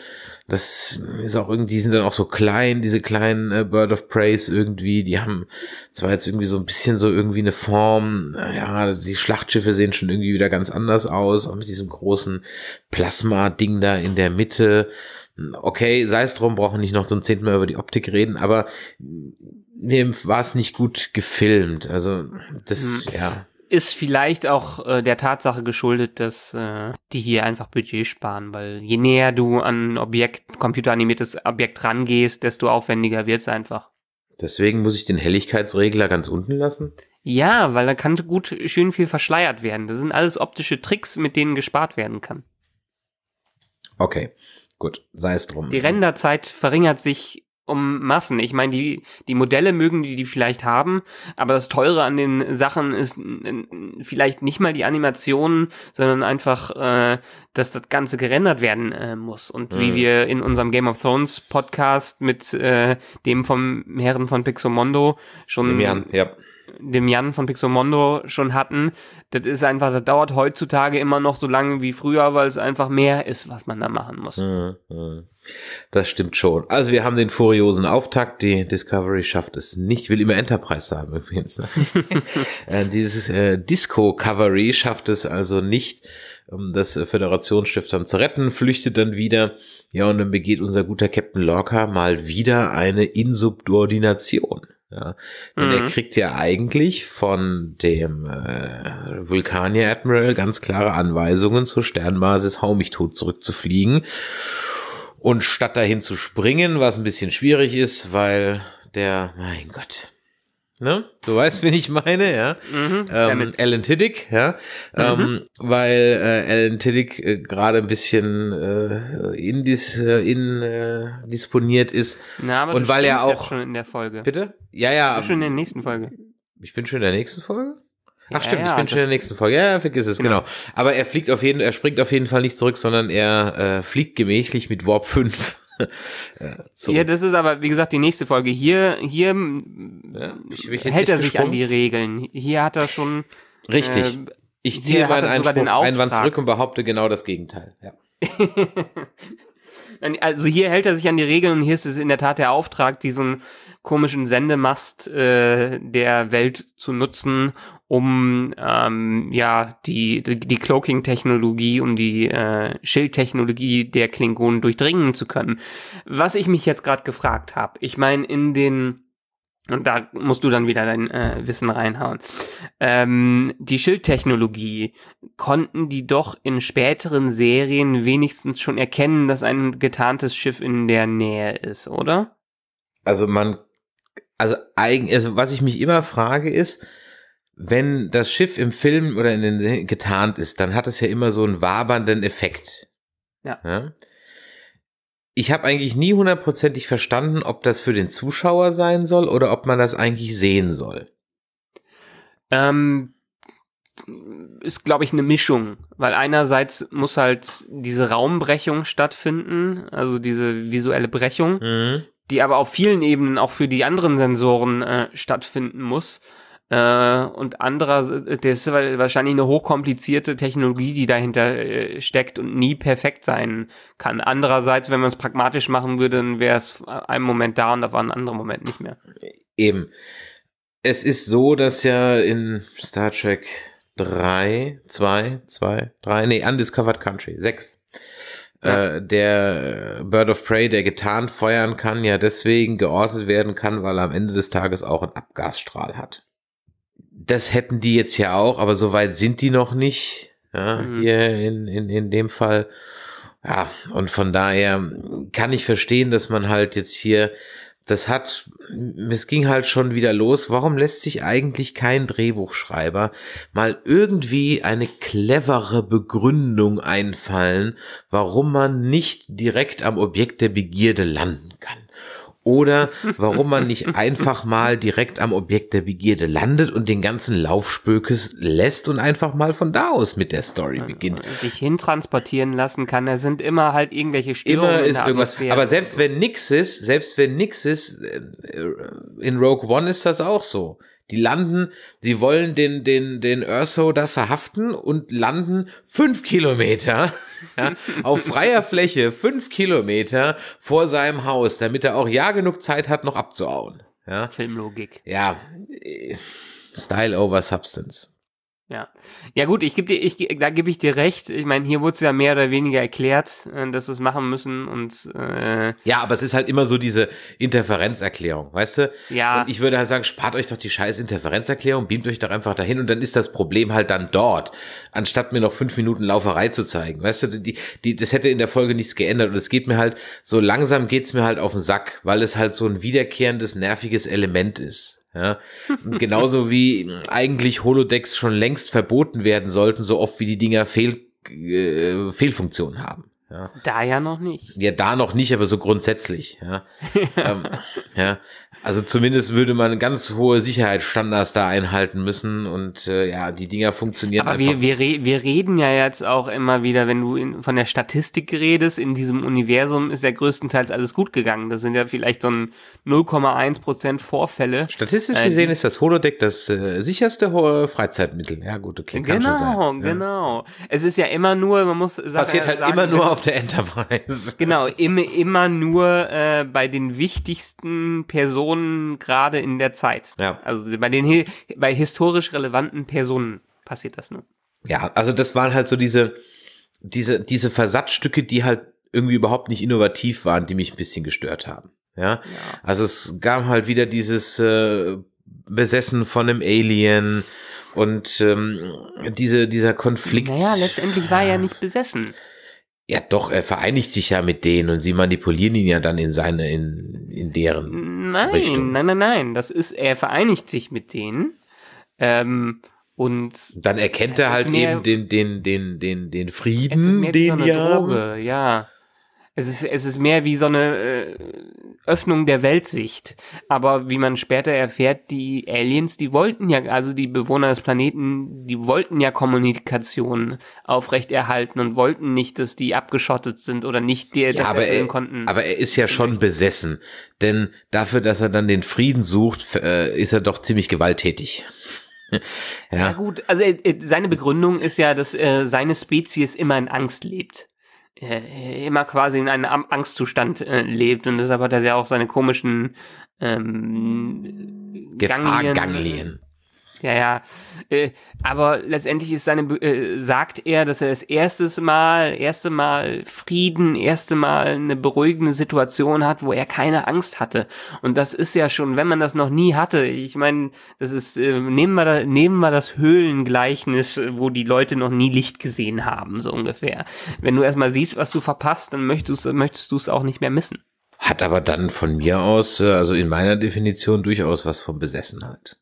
Das ist auch irgendwie, die sind dann auch so klein, diese kleinen äh, Bird of Praise irgendwie. Die haben zwar jetzt irgendwie so ein bisschen so irgendwie eine Form. Ja, die Schlachtschiffe sehen schon irgendwie wieder ganz anders aus. Auch mit diesem großen Plasma-Ding da in der Mitte okay, sei es drum, brauchen nicht noch zum zehnten Mal über die Optik reden, aber mir war es nicht gut gefilmt. Also das, mhm. ja ist vielleicht auch äh, der Tatsache geschuldet, dass äh, die hier einfach Budget sparen, weil je näher du an Objekt, computeranimiertes Objekt rangehst, desto aufwendiger wird es einfach. Deswegen muss ich den Helligkeitsregler ganz unten lassen? Ja, weil da kann gut schön viel verschleiert werden. Das sind alles optische Tricks, mit denen gespart werden kann. Okay. Gut, sei es drum. Die Renderzeit verringert sich um Massen. Ich meine, die, die Modelle mögen die, die vielleicht haben, aber das Teure an den Sachen ist vielleicht nicht mal die Animationen, sondern einfach, äh, dass das Ganze gerendert werden äh, muss. Und mhm. wie wir in unserem Game of Thrones Podcast mit äh, dem vom Herren von Pixomondo schon Demian, ja dem Jan von Pixomondo schon hatten, das ist einfach, das dauert heutzutage immer noch so lange wie früher, weil es einfach mehr ist, was man da machen muss. Das stimmt schon. Also wir haben den furiosen Auftakt, die Discovery schafft es nicht, will immer Enterprise sagen übrigens. Ne? Äh, dieses äh, Disco-Covery schafft es also nicht, um das Föderationsschiff dann zu retten, flüchtet dann wieder. Ja, und dann begeht unser guter Captain Lorca mal wieder eine Insubordination. Ja. Mhm. er kriegt ja eigentlich von dem äh, Vulkanier Admiral ganz klare Anweisungen zur Sternbasis Haumichtod zurückzufliegen. Und statt dahin zu springen, was ein bisschen schwierig ist, weil der, mein Gott, Ne? Du weißt, wen ich meine, ja. Mhm, ähm, Alan Tiddick, ja. Ähm, mhm. Ähm, weil äh, Alan Tiddick äh, gerade ein bisschen äh, indis, äh, in, äh, disponiert ist. Na, aber und weil er auch schon in der Folge. Bitte? Ja, ja. schon in der nächsten Folge. Ich bin schon in der nächsten Folge? Ach ja, stimmt, ja, ich bin schon in der nächsten Folge. Ja, vergiss es, genau. genau. Aber er fliegt auf jeden, er springt auf jeden Fall nicht zurück, sondern er äh, fliegt gemächlich mit Warp 5. so. Ja, das ist aber, wie gesagt, die nächste Folge. Hier, hier ja, ich, ich hält er sich an die Regeln. Hier hat er schon. Richtig. Äh, ich ziehe meinen Einwand zurück und behaupte genau das Gegenteil. Ja. also hier hält er sich an die Regeln und hier ist es in der Tat der Auftrag, diesen komischen Sendemast äh, der Welt zu nutzen, um ähm, ja die die, Cloaking-Technologie, um die äh, Schildtechnologie der Klingonen durchdringen zu können. Was ich mich jetzt gerade gefragt habe, ich meine in den und da musst du dann wieder dein äh, Wissen reinhauen. Ähm, die Schildtechnologie konnten die doch in späteren Serien wenigstens schon erkennen, dass ein getarntes Schiff in der Nähe ist, oder? Also man, also eigentlich, also was ich mich immer frage ist, wenn das Schiff im Film oder in den getarnt ist, dann hat es ja immer so einen wabernden Effekt. Ja. ja? Ich habe eigentlich nie hundertprozentig verstanden, ob das für den Zuschauer sein soll oder ob man das eigentlich sehen soll. Ähm, ist, glaube ich, eine Mischung, weil einerseits muss halt diese Raumbrechung stattfinden, also diese visuelle Brechung, mhm. die aber auf vielen Ebenen auch für die anderen Sensoren äh, stattfinden muss. Äh, und anderer, das ist wahrscheinlich eine hochkomplizierte Technologie, die dahinter äh, steckt und nie perfekt sein kann. Andererseits, wenn man es pragmatisch machen würde, dann wäre es einen Moment da und da war ein anderer Moment nicht mehr. Eben. Es ist so, dass ja in Star Trek 3, 2, 2, 3, nee, Undiscovered Country, 6, ja. Äh, der Bird of Prey, der getarnt feuern kann, ja deswegen geortet werden kann, weil er am Ende des Tages auch einen Abgasstrahl hat das hätten die jetzt ja auch, aber so weit sind die noch nicht. Ja, mhm. Hier in, in, in dem Fall. Ja, und von daher kann ich verstehen, dass man halt jetzt hier, das hat, es ging halt schon wieder los. Warum lässt sich eigentlich kein Drehbuchschreiber mal irgendwie eine clevere Begründung einfallen, warum man nicht direkt am Objekt der Begierde landen kann? Oder warum man nicht einfach mal direkt am Objekt der Begierde landet und den ganzen Laufspökes lässt und einfach mal von da aus mit der Story beginnt. Sich hintransportieren lassen kann, da sind immer halt irgendwelche Störungen. Immer ist irgendwas. Atmosphäre. Aber selbst wenn nix ist, selbst wenn nix ist, äh, in Rogue One ist das auch so. Die landen, sie wollen den, den, den Urso da verhaften und landen fünf Kilometer ja, auf freier Fläche, fünf Kilometer vor seinem Haus, damit er auch ja genug Zeit hat, noch abzuhauen. Ja. Filmlogik. Ja. Äh, Style over Substance. Ja. Ja gut, ich geb dir, ich, da gebe ich dir recht. Ich meine, hier wurde es ja mehr oder weniger erklärt, äh, dass wir es machen müssen und äh Ja, aber es ist halt immer so diese Interferenzerklärung, weißt du? Ja. Und ich würde halt sagen, spart euch doch die scheiß Interferenzerklärung, beamt euch doch einfach dahin und dann ist das Problem halt dann dort, anstatt mir noch fünf Minuten Lauferei zu zeigen. Weißt du, die, die, das hätte in der Folge nichts geändert und es geht mir halt, so langsam geht's mir halt auf den Sack, weil es halt so ein wiederkehrendes, nerviges Element ist. Ja? Genauso wie äh, eigentlich Holodecks schon längst verboten werden sollten, so oft wie die Dinger Fehl, äh, Fehlfunktionen haben. Ja. Da ja noch nicht. Ja, da noch nicht, aber so grundsätzlich. Ja. ähm, ja. Also zumindest würde man ganz hohe Sicherheitsstandards da einhalten müssen und äh, ja, die Dinger funktionieren. Aber einfach. Wir, wir, wir reden ja jetzt auch immer wieder, wenn du in, von der Statistik redest, in diesem Universum ist ja größtenteils alles gut gegangen. Das sind ja vielleicht so ein 0,1 Prozent Vorfälle. Statistisch äh, gesehen ist das Holodeck das äh, sicherste hohe Freizeitmittel. Ja gut, okay. Kann genau, sein, genau. Ja. Es ist ja immer nur, man muss sagen, passiert halt sagen, immer nur auf der Enterprise. Genau, im, immer nur äh, bei den wichtigsten Personen Personen gerade in der Zeit. Ja. Also bei den bei historisch relevanten Personen passiert das nur. Ne? Ja, also das waren halt so diese diese diese Versatzstücke, die halt irgendwie überhaupt nicht innovativ waren, die mich ein bisschen gestört haben. Ja, ja. also es gab halt wieder dieses äh, besessen von einem Alien und ähm, diese dieser Konflikt. Naja, letztendlich war er ja nicht besessen ja doch, er vereinigt sich ja mit denen und sie manipulieren ihn ja dann in seine, in, in deren nein, Richtung. Nein, nein, nein, das ist, er vereinigt sich mit denen ähm, und dann erkennt er halt mehr, eben den, den, den, den, den Frieden, den ja. Droge, ja. Es ist, es ist mehr wie so eine äh, Öffnung der Weltsicht. Aber wie man später erfährt, die Aliens, die wollten ja, also die Bewohner des Planeten, die wollten ja Kommunikation aufrechterhalten und wollten nicht, dass die abgeschottet sind oder nicht der ja, aber er, konnten. Aber er ist ja schon besessen. Denn dafür, dass er dann den Frieden sucht, äh, ist er doch ziemlich gewalttätig. ja. ja gut, also äh, äh, seine Begründung ist ja, dass äh, seine Spezies immer in Angst lebt. Äh, immer quasi in einem Angstzustand äh, lebt und deshalb hat er ja auch seine komischen ähm, Gefahrganglien. Ja, ja. Äh, aber letztendlich ist seine, äh, sagt er, dass er das erste Mal, erste Mal Frieden, erste Mal eine beruhigende Situation hat, wo er keine Angst hatte. Und das ist ja schon, wenn man das noch nie hatte. Ich meine, das ist, äh, nehmen wir, da, nehmen wir das Höhlengleichnis, wo die Leute noch nie Licht gesehen haben, so ungefähr. Wenn du erstmal siehst, was du verpasst, dann möchtest, möchtest du es auch nicht mehr missen. Hat aber dann von mir aus, äh, also in meiner Definition, durchaus was von Besessenheit.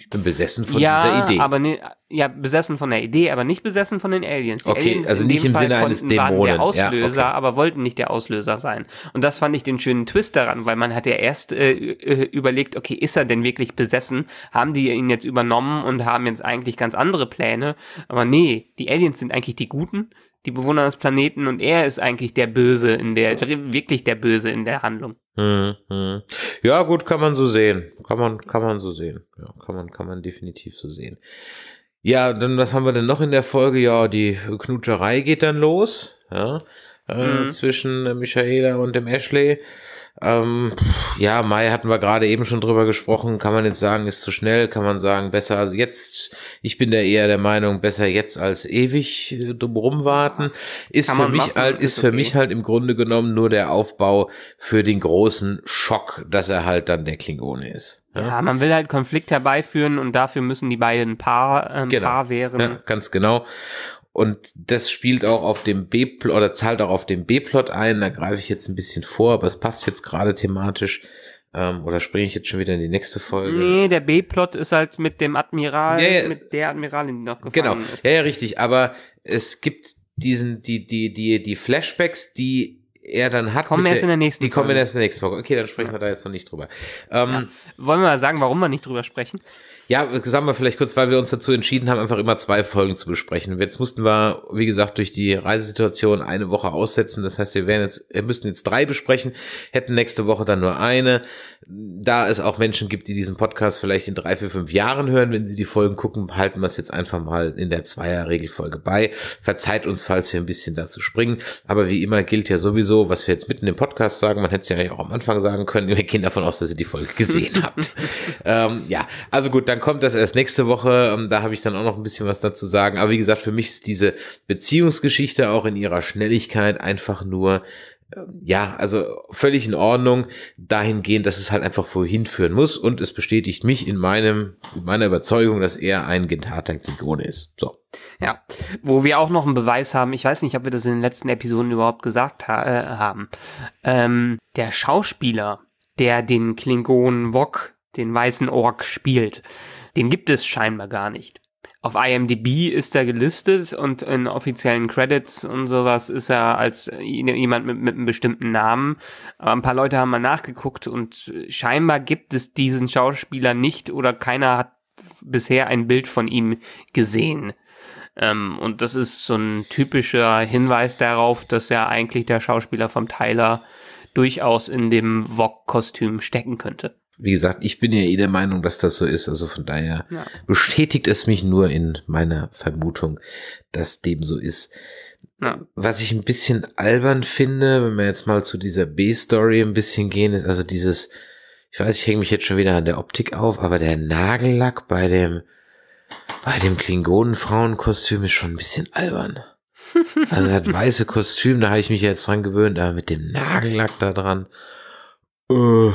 Ich bin besessen von ja, dieser Idee. Aber ne, ja, besessen von der Idee, aber nicht besessen von den Aliens. Die okay, Aliens also nicht im Fall Sinne konnten, eines Dämonen. Waren der Auslöser, ja, okay. aber wollten nicht der Auslöser sein. Und das fand ich den schönen Twist daran, weil man hat ja erst äh, äh, überlegt, okay, ist er denn wirklich besessen? Haben die ihn jetzt übernommen und haben jetzt eigentlich ganz andere Pläne? Aber nee, die Aliens sind eigentlich die Guten, die Bewohner des Planeten und er ist eigentlich der Böse in der, wirklich der Böse in der Handlung. Mhm, mhm. Ja, gut, kann man so sehen. Kann man, kann man so sehen. Ja, kann man, kann man definitiv so sehen. Ja, dann was haben wir denn noch in der Folge? Ja, die Knutscherei geht dann los. Ja, äh, mhm. zwischen Michaela und dem Ashley. Ähm, ja, Mai hatten wir gerade eben schon drüber gesprochen. Kann man jetzt sagen, ist zu schnell? Kann man sagen, besser also jetzt? Ich bin da eher der Meinung, besser jetzt als ewig äh, dumm rumwarten. Ist für mich halt, ist, für okay. mich halt im Grunde genommen nur der Aufbau für den großen Schock, dass er halt dann der Klingone ist. Ja, ja man will halt Konflikt herbeiführen und dafür müssen die beiden Paar, ähm, genau. Paar wären. Ja, ganz genau. Und das spielt auch auf dem B-Plot oder zahlt auch auf dem B-Plot ein. Da greife ich jetzt ein bisschen vor, aber es passt jetzt gerade thematisch. Ähm, oder springe ich jetzt schon wieder in die nächste Folge? Nee, der B-Plot ist halt mit dem Admiral, ja, ja. mit der Admiralin, die noch gefangen genau. ist. Genau, ja, ja, richtig. Aber es gibt diesen, die, die, die, die Flashbacks, die er dann hat. Kommen erst in der nächsten Die Folge. kommen erst in der nächsten Folge. Okay, dann sprechen ja. wir da jetzt noch nicht drüber. Ähm, Wollen wir mal sagen, warum wir nicht drüber sprechen? Ja, sagen wir vielleicht kurz, weil wir uns dazu entschieden haben, einfach immer zwei Folgen zu besprechen. Jetzt mussten wir, wie gesagt, durch die Reisesituation eine Woche aussetzen. Das heißt, wir wären jetzt, wir müssten jetzt drei besprechen, hätten nächste Woche dann nur eine. Da es auch Menschen gibt, die diesen Podcast vielleicht in drei, vier, fünf Jahren hören, wenn sie die Folgen gucken, halten wir es jetzt einfach mal in der Zweier-Regelfolge bei. Verzeiht uns, falls wir ein bisschen dazu springen. Aber wie immer gilt ja sowieso, was wir jetzt mitten im Podcast sagen, man hätte es ja auch am Anfang sagen können. Wir gehen davon aus, dass ihr die Folge gesehen habt. ähm, ja, also gut, dann kommt das erst nächste Woche. Ähm, da habe ich dann auch noch ein bisschen was dazu sagen. Aber wie gesagt, für mich ist diese Beziehungsgeschichte auch in ihrer Schnelligkeit einfach nur ähm, ja, also völlig in Ordnung dahingehend, dass es halt einfach vorhin führen muss und es bestätigt mich in meinem, in meiner Überzeugung, dass er ein Gentatak Klingone ist. So. Ja, wo wir auch noch einen Beweis haben, ich weiß nicht, ob wir das in den letzten Episoden überhaupt gesagt ha äh, haben. Ähm, der Schauspieler, der den Klingonen Wok, den weißen Ork spielt, den gibt es scheinbar gar nicht. Auf IMDb ist er gelistet und in offiziellen Credits und sowas ist er als äh, jemand mit, mit einem bestimmten Namen. Aber ein paar Leute haben mal nachgeguckt und äh, scheinbar gibt es diesen Schauspieler nicht oder keiner hat bisher ein Bild von ihm gesehen. Ähm, und das ist so ein typischer Hinweis darauf, dass ja eigentlich der Schauspieler vom Tyler durchaus in dem vogue kostüm stecken könnte wie gesagt, ich bin ja eh der Meinung, dass das so ist. Also von daher ja. bestätigt es mich nur in meiner Vermutung, dass dem so ist. Ja. Was ich ein bisschen albern finde, wenn wir jetzt mal zu dieser B-Story ein bisschen gehen, ist also dieses, ich weiß, ich hänge mich jetzt schon wieder an der Optik auf, aber der Nagellack bei dem, bei dem Klingonen-Frauenkostüm ist schon ein bisschen albern. Also er hat weiße Kostüm, da habe ich mich jetzt dran gewöhnt, aber mit dem Nagellack da dran. Äh.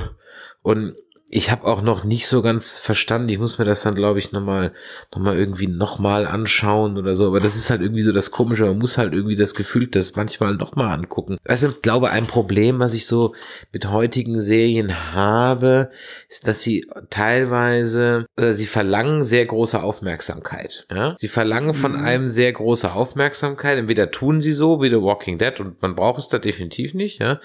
Und ich habe auch noch nicht so ganz verstanden. Ich muss mir das dann, glaube ich, nochmal noch mal irgendwie nochmal anschauen oder so. Aber das ist halt irgendwie so das Komische. Man muss halt irgendwie das Gefühl, das manchmal nochmal angucken. Also, ich glaube, ein Problem, was ich so mit heutigen Serien habe, ist, dass sie teilweise, oder sie verlangen sehr große Aufmerksamkeit. Ja? Sie verlangen von mhm. einem sehr große Aufmerksamkeit. Entweder tun sie so wie The Walking Dead und man braucht es da definitiv nicht. Ja?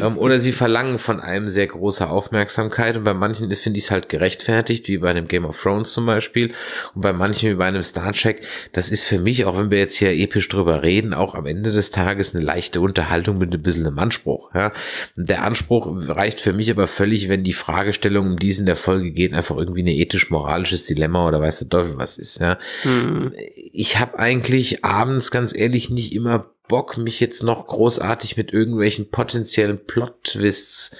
Ähm, oder sie verlangen von einem sehr große Aufmerksamkeit und beim manchen finde ich es halt gerechtfertigt, wie bei einem Game of Thrones zum Beispiel. Und bei manchen wie bei einem Star Trek. Das ist für mich, auch wenn wir jetzt hier episch drüber reden, auch am Ende des Tages eine leichte Unterhaltung mit ein bisschen einem Anspruch. Ja. Der Anspruch reicht für mich aber völlig, wenn die Fragestellung, um die es in der Folge geht, einfach irgendwie eine ethisch-moralisches Dilemma oder weiß der Teufel was ist. Ja. Mhm. Ich habe eigentlich abends ganz ehrlich nicht immer Bock, mich jetzt noch großartig mit irgendwelchen potenziellen Plot-Twists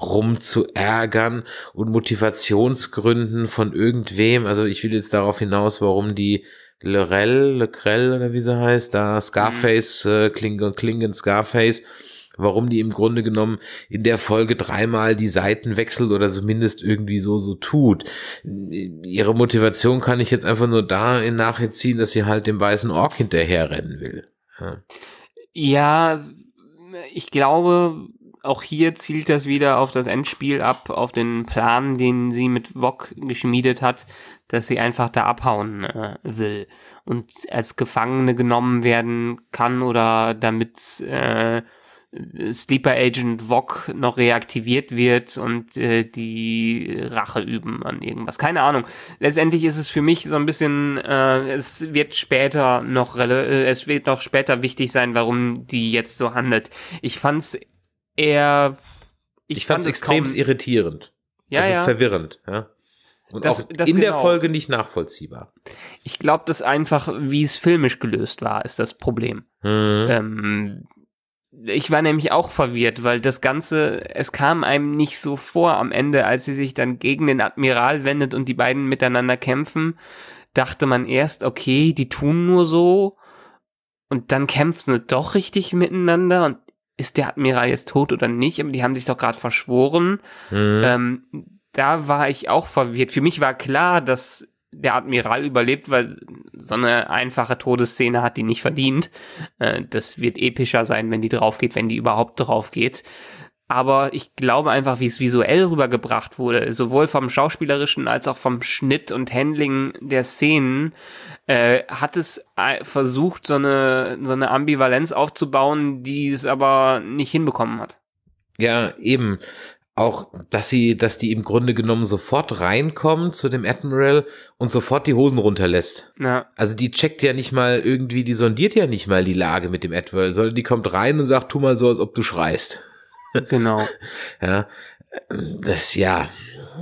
rumzuärgern und Motivationsgründen von irgendwem. Also ich will jetzt darauf hinaus, warum die Lorel, Lecrell oder wie sie heißt, da Scarface, mhm. äh, Klingon, Klingon Scarface, warum die im Grunde genommen in der Folge dreimal die Seiten wechselt oder zumindest irgendwie so so tut. Ihre Motivation kann ich jetzt einfach nur da in Nachhinein ziehen, dass sie halt dem weißen Ork hinterher rennen will. Ja. ich glaube, auch hier zielt das wieder auf das Endspiel ab, auf den Plan, den sie mit Wok geschmiedet hat, dass sie einfach da abhauen äh, will und als Gefangene genommen werden kann oder damit äh, Sleeper Agent Vok noch reaktiviert wird und äh, die Rache üben an irgendwas. Keine Ahnung. Letztendlich ist es für mich so ein bisschen, äh, es wird später noch äh, es wird noch später wichtig sein, warum die jetzt so handelt. Ich fand's eher. Ich, ich fand's, fand's extrem irritierend. Ja, also ja. verwirrend, ja. Und das, auch das in genau. der Folge nicht nachvollziehbar. Ich glaube, dass einfach, wie es filmisch gelöst war, ist das Problem. Mhm. Ähm, ich war nämlich auch verwirrt, weil das Ganze, es kam einem nicht so vor am Ende, als sie sich dann gegen den Admiral wendet und die beiden miteinander kämpfen, dachte man erst, okay, die tun nur so und dann kämpfen sie doch richtig miteinander und ist der Admiral jetzt tot oder nicht? Aber die haben sich doch gerade verschworen. Mhm. Ähm, da war ich auch verwirrt. Für mich war klar, dass der Admiral überlebt, weil so eine einfache Todesszene hat die nicht verdient. Äh, das wird epischer sein, wenn die drauf geht, wenn die überhaupt drauf geht. Aber ich glaube einfach, wie es visuell rübergebracht wurde, sowohl vom schauspielerischen als auch vom Schnitt und Handling der Szenen, äh, hat es äh, versucht, so eine, so eine Ambivalenz aufzubauen, die es aber nicht hinbekommen hat. Ja, eben auch, dass sie, dass die im Grunde genommen sofort reinkommen zu dem Admiral und sofort die Hosen runterlässt. Ja. Also die checkt ja nicht mal irgendwie, die sondiert ja nicht mal die Lage mit dem Admiral, sondern die kommt rein und sagt, tu mal so, als ob du schreist. Genau. ja. Das, ja.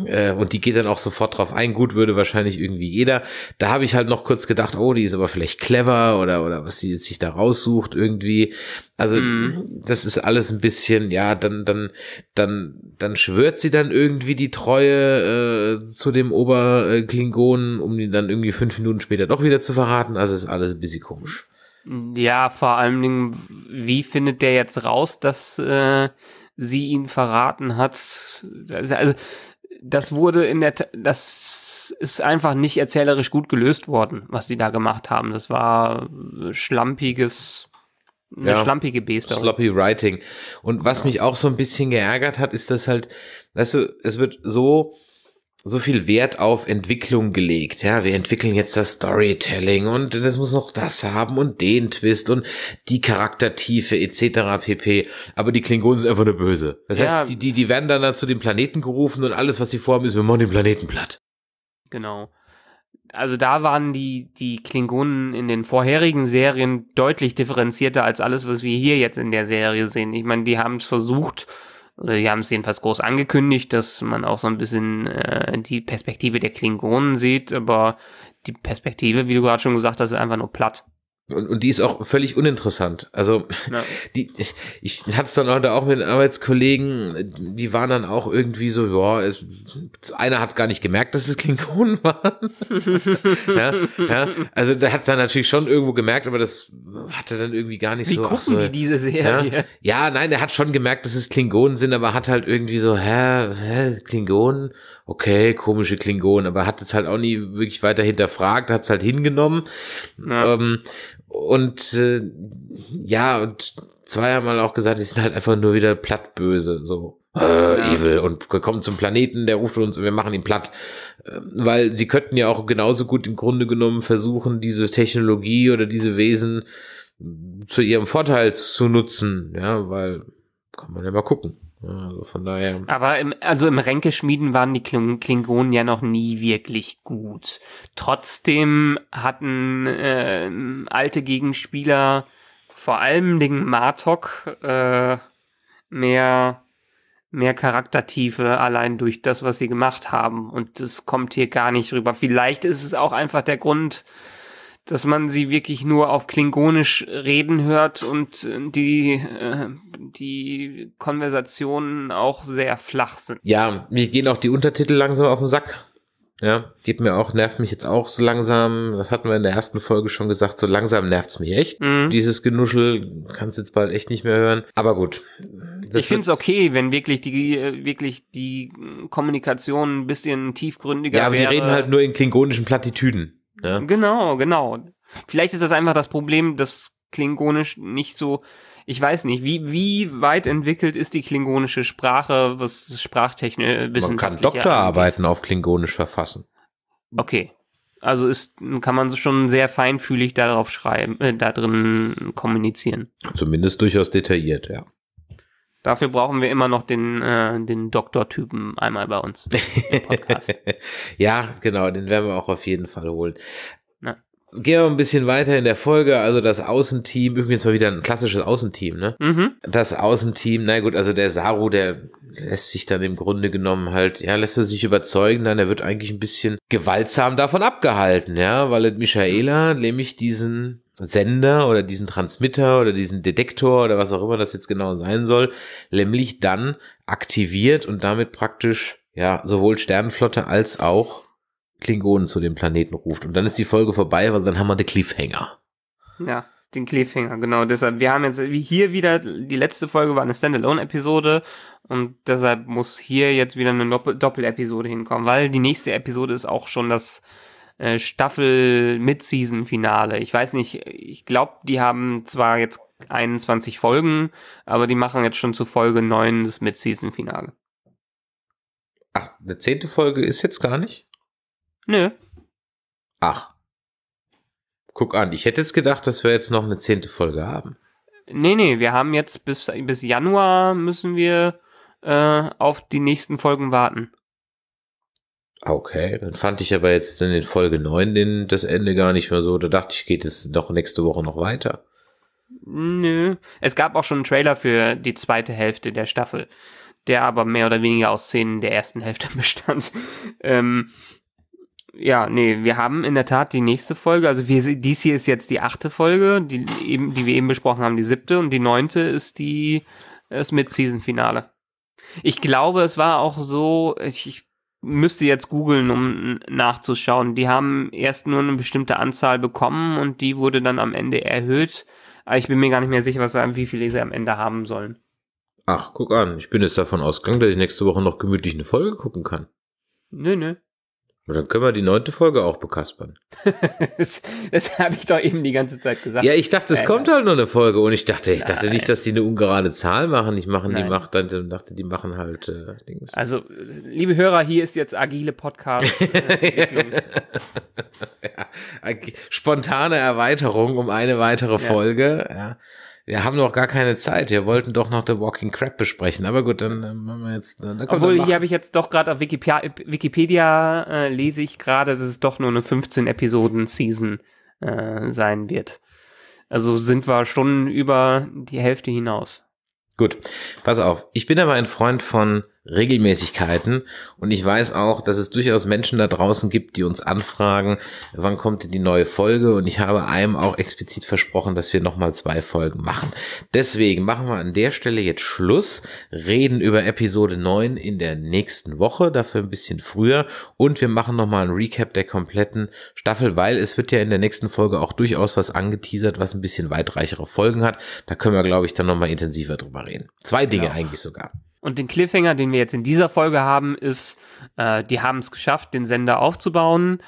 Äh, und die geht dann auch sofort drauf ein. Gut würde wahrscheinlich irgendwie jeder. Da habe ich halt noch kurz gedacht, oh, die ist aber vielleicht clever oder, oder was sie sich da raussucht irgendwie. Also mhm. das ist alles ein bisschen, ja, dann, dann, dann, dann schwört sie dann irgendwie die Treue äh, zu dem Oberklingonen, um ihn dann irgendwie fünf Minuten später doch wieder zu verraten. Also ist alles ein bisschen komisch. Ja, vor allen Dingen, wie findet der jetzt raus, dass äh, sie ihn verraten hat? Also, also das wurde in der, das ist einfach nicht erzählerisch gut gelöst worden, was die da gemacht haben. Das war äh, schlampiges, eine ja, schlampige Beste. Sloppy Writing. Und was ja. mich auch so ein bisschen geärgert hat, ist, dass halt, weißt du, es wird so so viel Wert auf Entwicklung gelegt. Ja, wir entwickeln jetzt das Storytelling und das muss noch das haben und den Twist und die Charaktertiefe etc. pp. Aber die Klingonen sind einfach nur böse. Das ja. heißt, die, die, die werden dann zu den Planeten gerufen und alles, was sie vorhaben, ist, wir machen den Planeten platt. Genau. Also da waren die, die Klingonen in den vorherigen Serien deutlich differenzierter als alles, was wir hier jetzt in der Serie sehen. Ich meine, die haben es versucht, oder die haben es jedenfalls groß angekündigt, dass man auch so ein bisschen äh, die Perspektive der Klingonen sieht, aber die Perspektive, wie du gerade schon gesagt hast, ist einfach nur platt. Und, und die ist auch völlig uninteressant. Also ja. die, ich, ich hatte es dann heute auch mit den Arbeitskollegen, die waren dann auch irgendwie so, ja, es, einer hat gar nicht gemerkt, dass es Klingonen waren. ja, ja, also der hat es dann natürlich schon irgendwo gemerkt, aber das hatte dann irgendwie gar nicht Wie so. Wie gucken so, die diese Serie? Ja? ja, nein, der hat schon gemerkt, dass es Klingonen sind, aber hat halt irgendwie so, hä, hä Klingonen? Okay, komische Klingonen, aber hat es halt auch nie wirklich weiter hinterfragt, hat es halt hingenommen. Ja. Ähm, und äh, ja, und zwei haben halt auch gesagt, die sind halt einfach nur wieder plattböse, so. Äh, ja. Evil und kommen zum Planeten, der ruft uns und wir machen ihn platt. Äh, weil sie könnten ja auch genauso gut im Grunde genommen versuchen, diese Technologie oder diese Wesen äh, zu ihrem Vorteil zu nutzen, ja, weil kann man ja mal gucken. Also von daher. Aber im, also im Ränkeschmieden waren die Klingonen ja noch nie wirklich gut. Trotzdem hatten äh, alte Gegenspieler, vor allem den Martok, äh, mehr, mehr Charaktertiefe allein durch das, was sie gemacht haben. Und das kommt hier gar nicht rüber. Vielleicht ist es auch einfach der Grund, dass man sie wirklich nur auf Klingonisch reden hört und äh, die, äh, die Konversationen auch sehr flach sind. Ja, mir gehen auch die Untertitel langsam auf den Sack. Ja, geht mir auch, nervt mich jetzt auch so langsam. Das hatten wir in der ersten Folge schon gesagt, so langsam nervt's mich echt. Mhm. Dieses Genuschel kannst jetzt bald echt nicht mehr hören. Aber gut. Ich finde es okay, wenn wirklich die, wirklich die Kommunikation ein bisschen tiefgründiger wäre. Ja, aber wäre. die reden halt nur in klingonischen Plattitüden. Ja? Genau, genau. Vielleicht ist das einfach das Problem, dass Klingonisch nicht so, ich weiß nicht, wie, wie weit entwickelt ist die klingonische Sprache, was sprachtechnisch äh, Man kann Doktorarbeiten auf Klingonisch verfassen. Okay. Also ist, kann man schon sehr feinfühlig darauf schreiben, äh, da drin kommunizieren. Zumindest durchaus detailliert, ja. Dafür brauchen wir immer noch den, äh, den Doktortypen einmal bei uns im Podcast. ja, genau, den werden wir auch auf jeden Fall holen. Na. Gehen wir ein bisschen weiter in der Folge. Also das Außenteam, übrigens mal wieder ein klassisches Außenteam, ne? Mhm. Das Außenteam, na gut, also der Saru, der lässt sich dann im Grunde genommen halt, ja, lässt er sich überzeugen, dann er wird eigentlich ein bisschen gewaltsam davon abgehalten, ja, weil Michaela nämlich diesen Sender oder diesen Transmitter oder diesen Detektor oder was auch immer das jetzt genau sein soll, nämlich dann aktiviert und damit praktisch ja sowohl Sternenflotte als auch Klingonen zu dem Planeten ruft. Und dann ist die Folge vorbei, weil dann haben wir den Cliffhanger. Ja, den Cliffhanger, genau. Deshalb, wir haben jetzt hier wieder, die letzte Folge war eine Standalone-Episode und deshalb muss hier jetzt wieder eine Doppel-Episode hinkommen, weil die nächste Episode ist auch schon das äh, Staffel Mid-Season-Finale. Ich weiß nicht, ich glaube, die haben zwar jetzt 21 Folgen, aber die machen jetzt schon zu Folge 9 das Mid-Season-Finale. Ach, eine zehnte Folge ist jetzt gar nicht? Nö. Ach. Guck an, ich hätte jetzt gedacht, dass wir jetzt noch eine zehnte Folge haben. Nee, nee, wir haben jetzt bis, bis Januar müssen wir äh, auf die nächsten Folgen warten. Ah, okay, dann fand ich aber jetzt in Folge 9 den, das Ende gar nicht mehr so. Da dachte ich, geht es doch nächste Woche noch weiter. Nö. Es gab auch schon einen Trailer für die zweite Hälfte der Staffel, der aber mehr oder weniger aus Szenen der ersten Hälfte bestand. ähm, ja, nee, wir haben in der Tat die nächste Folge. Also wir, dies hier ist jetzt die achte Folge, die, eben, die wir eben besprochen haben, die siebte. Und die neunte ist die, das Mid-Season-Finale. Ich glaube, es war auch so, ich, müsste jetzt googeln, um nachzuschauen. Die haben erst nur eine bestimmte Anzahl bekommen und die wurde dann am Ende erhöht. Aber ich bin mir gar nicht mehr sicher, was, äh, wie viele sie am Ende haben sollen. Ach, guck an. Ich bin jetzt davon ausgegangen, dass ich nächste Woche noch gemütlich eine Folge gucken kann. Nö, nö. Und Dann können wir die neunte Folge auch bekaspern. das, das habe ich doch eben die ganze Zeit gesagt. Ja, ich dachte, es äh, kommt äh. halt nur eine Folge und ich dachte, ich nein. dachte nicht, dass die eine ungerade Zahl machen. Ich machen, die macht dann, dachte, die machen halt äh, Dings. Also, liebe Hörer, hier ist jetzt agile Podcast. ja, spontane Erweiterung um eine weitere ja. Folge. Ja wir haben doch gar keine Zeit. Wir wollten doch noch The Walking Crap besprechen. Aber gut, dann ähm, machen wir jetzt. Dann Obwohl, hier habe ich jetzt doch gerade auf Wikipedia, Wikipedia äh, lese ich gerade, dass es doch nur eine 15-Episoden-Season äh, sein wird. Also sind wir schon über die Hälfte hinaus. Gut, pass auf. Ich bin aber ein Freund von Regelmäßigkeiten. Und ich weiß auch, dass es durchaus Menschen da draußen gibt, die uns anfragen, wann kommt denn die neue Folge? Und ich habe einem auch explizit versprochen, dass wir nochmal zwei Folgen machen. Deswegen machen wir an der Stelle jetzt Schluss, reden über Episode 9 in der nächsten Woche, dafür ein bisschen früher. Und wir machen nochmal ein Recap der kompletten Staffel, weil es wird ja in der nächsten Folge auch durchaus was angeteasert, was ein bisschen weitreichere Folgen hat. Da können wir, glaube ich, dann nochmal intensiver drüber reden. Zwei Dinge genau. eigentlich sogar. Und den Cliffhanger, den wir jetzt in dieser Folge haben, ist, äh, die haben es geschafft, den Sender aufzubauen.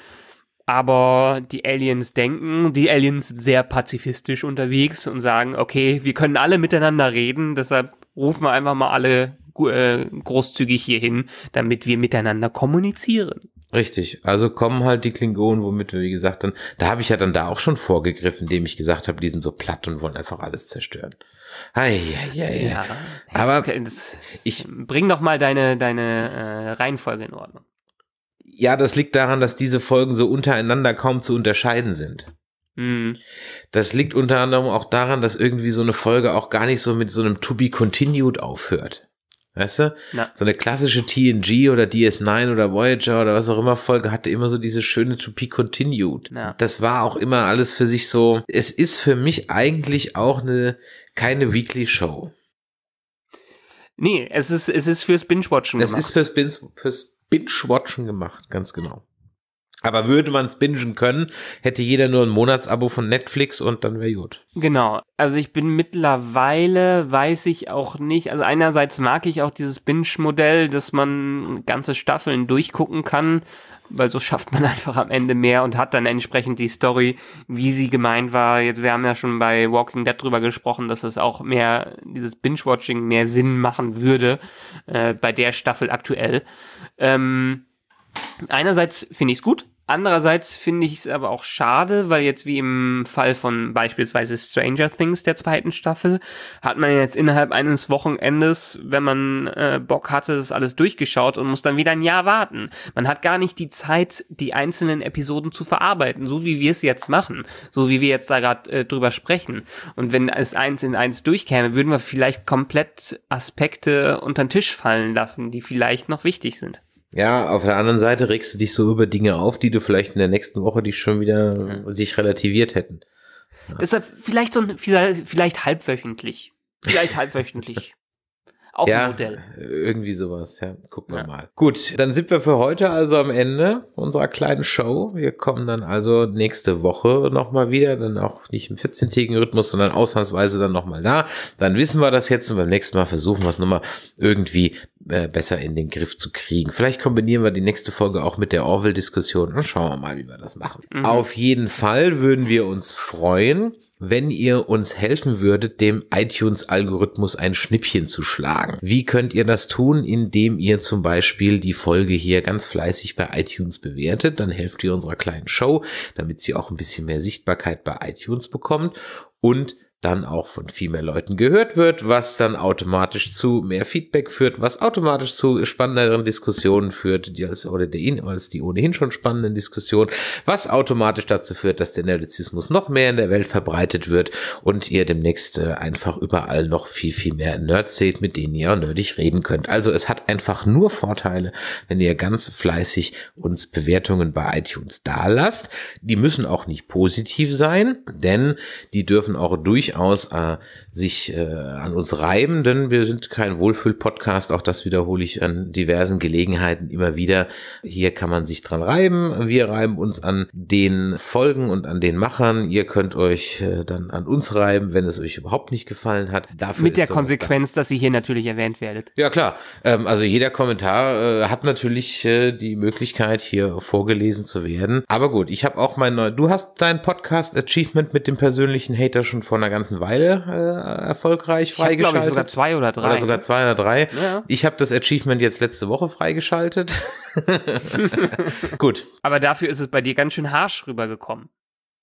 Aber die Aliens denken, die Aliens sind sehr pazifistisch unterwegs und sagen, okay, wir können alle miteinander reden, deshalb rufen wir einfach mal alle äh, großzügig hier hin, damit wir miteinander kommunizieren. Richtig, also kommen halt die Klingonen, womit wir, wie gesagt, dann, da habe ich ja dann da auch schon vorgegriffen, indem ich gesagt habe, die sind so platt und wollen einfach alles zerstören. Ei, ei, ei. Ja, aber das, das, ich bring noch mal deine deine äh, Reihenfolge in Ordnung. Ja, das liegt daran, dass diese Folgen so untereinander kaum zu unterscheiden sind. Mhm. Das liegt unter anderem auch daran, dass irgendwie so eine Folge auch gar nicht so mit so einem To Be Continued aufhört. Weißt du? Na. So eine klassische TNG oder DS9 oder Voyager oder was auch immer Folge hatte immer so diese schöne To Be Continued. Na. Das war auch immer alles für sich so. Es ist für mich eigentlich auch eine keine Weekly Show. Nee, es ist, es ist fürs Binge-Watchen gemacht. Es ist fürs, Bin fürs Binge-Watchen gemacht, ganz genau. Aber würde man es bingen können, hätte jeder nur ein Monatsabo von Netflix und dann wäre gut. Genau. Also ich bin mittlerweile, weiß ich auch nicht. Also einerseits mag ich auch dieses Binge-Modell, dass man ganze Staffeln durchgucken kann weil so schafft man einfach am Ende mehr und hat dann entsprechend die Story, wie sie gemeint war. Jetzt, wir haben ja schon bei Walking Dead drüber gesprochen, dass es auch mehr, dieses Binge-Watching mehr Sinn machen würde, äh, bei der Staffel aktuell. Ähm, einerseits finde ich es gut, Andererseits finde ich es aber auch schade, weil jetzt wie im Fall von beispielsweise Stranger Things der zweiten Staffel hat man jetzt innerhalb eines Wochenendes, wenn man äh, Bock hatte, das alles durchgeschaut und muss dann wieder ein Jahr warten. Man hat gar nicht die Zeit, die einzelnen Episoden zu verarbeiten, so wie wir es jetzt machen, so wie wir jetzt da gerade äh, drüber sprechen. Und wenn es eins in eins durchkäme, würden wir vielleicht komplett Aspekte unter den Tisch fallen lassen, die vielleicht noch wichtig sind. Ja, auf der anderen Seite regst du dich so über Dinge auf, die du vielleicht in der nächsten Woche dich schon wieder ja. sich relativiert hätten. Ja. Deshalb vielleicht so ein, vielleicht, halbwöchentlich. Vielleicht halbwöchentlich. Auch ja, ein Modell. Irgendwie sowas, ja. Gucken wir ja. mal. Gut, dann sind wir für heute also am Ende unserer kleinen Show. Wir kommen dann also nächste Woche nochmal wieder, dann auch nicht im 14-tägigen Rhythmus, sondern ausnahmsweise dann nochmal da. Dann wissen wir das jetzt und beim nächsten Mal versuchen wir es nochmal irgendwie äh, besser in den Griff zu kriegen. Vielleicht kombinieren wir die nächste Folge auch mit der Orwell-Diskussion und schauen wir mal, wie wir das machen. Mhm. Auf jeden Fall würden wir uns freuen, wenn ihr uns helfen würdet, dem iTunes-Algorithmus ein Schnippchen zu schlagen. Wie könnt ihr das tun? Indem ihr zum Beispiel die Folge hier ganz fleißig bei iTunes bewertet. Dann helft ihr unserer kleinen Show, damit sie auch ein bisschen mehr Sichtbarkeit bei iTunes bekommt. Und dann auch von viel mehr Leuten gehört wird, was dann automatisch zu mehr Feedback führt, was automatisch zu spannenderen Diskussionen führt, die als, oder die, als die ohnehin schon spannenden Diskussionen, was automatisch dazu führt, dass der Nerdizismus noch mehr in der Welt verbreitet wird und ihr demnächst äh, einfach überall noch viel, viel mehr Nerds seht, mit denen ihr nerdig reden könnt. Also es hat einfach nur Vorteile, wenn ihr ganz fleißig uns Bewertungen bei iTunes dalasst. Die müssen auch nicht positiv sein, denn die dürfen auch durch durchaus äh, sich äh, an uns reiben, denn wir sind kein Wohlfühl-Podcast. Auch das wiederhole ich an diversen Gelegenheiten immer wieder. Hier kann man sich dran reiben. Wir reiben uns an den Folgen und an den Machern. Ihr könnt euch äh, dann an uns reiben, wenn es euch überhaupt nicht gefallen hat. Dafür Mit der Konsequenz, da. dass ihr hier natürlich erwähnt werdet. Ja, klar. Ähm, also jeder Kommentar äh, hat natürlich äh, die Möglichkeit, hier vorgelesen zu werden. Aber gut, ich habe auch mein neu. Du hast dein Podcast Achievement mit dem persönlichen Hater schon vor einer ganzen Weile äh, erfolgreich freigeschaltet. Ich glaube, sogar zwei oder drei. Oder sogar zwei oder drei. Ja. Ich habe das Achievement jetzt letzte Woche freigeschaltet. Gut. Aber dafür ist es bei dir ganz schön harsch rübergekommen.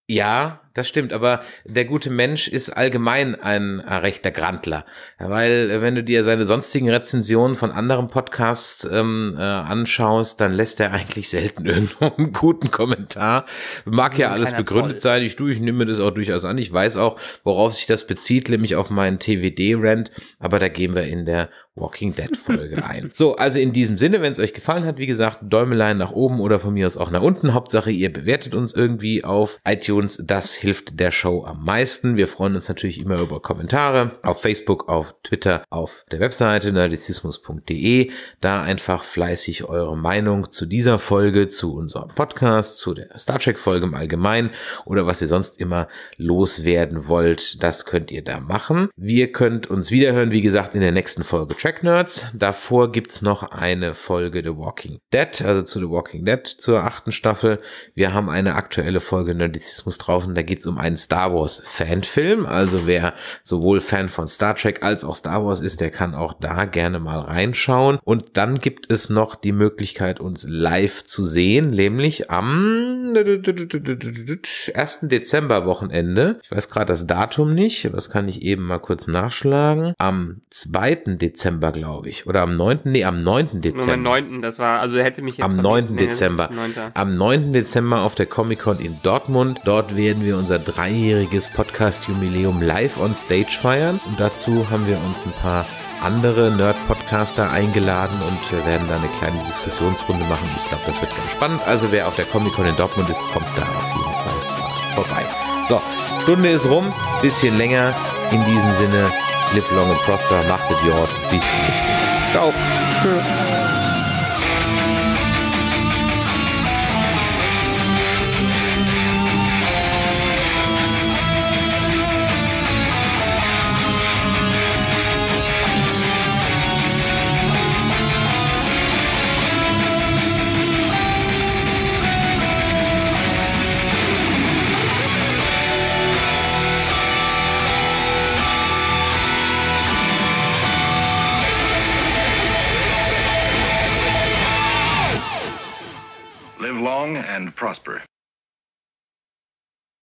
Ja, das stimmt, aber der gute Mensch ist allgemein ein rechter Grantler, weil äh, wenn du dir seine sonstigen Rezensionen von anderen Podcasts ähm, äh, anschaust, dann lässt er eigentlich selten irgendwo einen guten Kommentar. Mag ja alles begründet toll. sein, ich du, ich nehme das auch durchaus an. Ich weiß auch, worauf sich das bezieht, nämlich auf meinen TWD-Rant, aber da gehen wir in der Walking Dead Folge ein. So, also in diesem Sinne, wenn es euch gefallen hat, wie gesagt, Däumelein nach oben oder von mir aus auch nach unten. Hauptsache, ihr bewertet uns irgendwie auf iTunes. Das hilft der Show am meisten. Wir freuen uns natürlich immer über Kommentare auf Facebook, auf Twitter, auf der Webseite nerdizismus.de. Da einfach fleißig eure Meinung zu dieser Folge, zu unserem Podcast, zu der Star Trek Folge im Allgemeinen oder was ihr sonst immer loswerden wollt, das könnt ihr da machen. Wir könnt uns wiederhören, wie gesagt, in der nächsten Folge Track Nerds. Davor gibt es noch eine Folge The Walking Dead, also zu The Walking Dead zur achten Staffel. Wir haben eine aktuelle Folge Nerdizismus drauf und da geht es um einen Star Wars Fanfilm. Also wer sowohl Fan von Star Trek als auch Star Wars ist, der kann auch da gerne mal reinschauen. Und dann gibt es noch die Möglichkeit, uns live zu sehen, nämlich am 1. Dezember Wochenende. Ich weiß gerade das Datum nicht, aber das kann ich eben mal kurz nachschlagen. Am 2. Dezember, glaube ich, oder am 9. Nee, am 9. Dezember. Am 9. Das war, also hätte mich jetzt Am 9. Dezember. Nee, am 9. Dezember auf der Comic-Con in Dortmund. Dort werden wir uns unser dreijähriges Podcast-Jubiläum live on Stage feiern. Und dazu haben wir uns ein paar andere Nerd-Podcaster eingeladen und wir werden da eine kleine Diskussionsrunde machen. Ich glaube, das wird ganz spannend. Also wer auf der Comic-Con in Dortmund ist, kommt da auf jeden Fall vorbei. So, Stunde ist rum, bisschen länger. In diesem Sinne, live long and prosper, machtet Jord. Bis nächste Mal. Ciao. Tschüss. and prosper.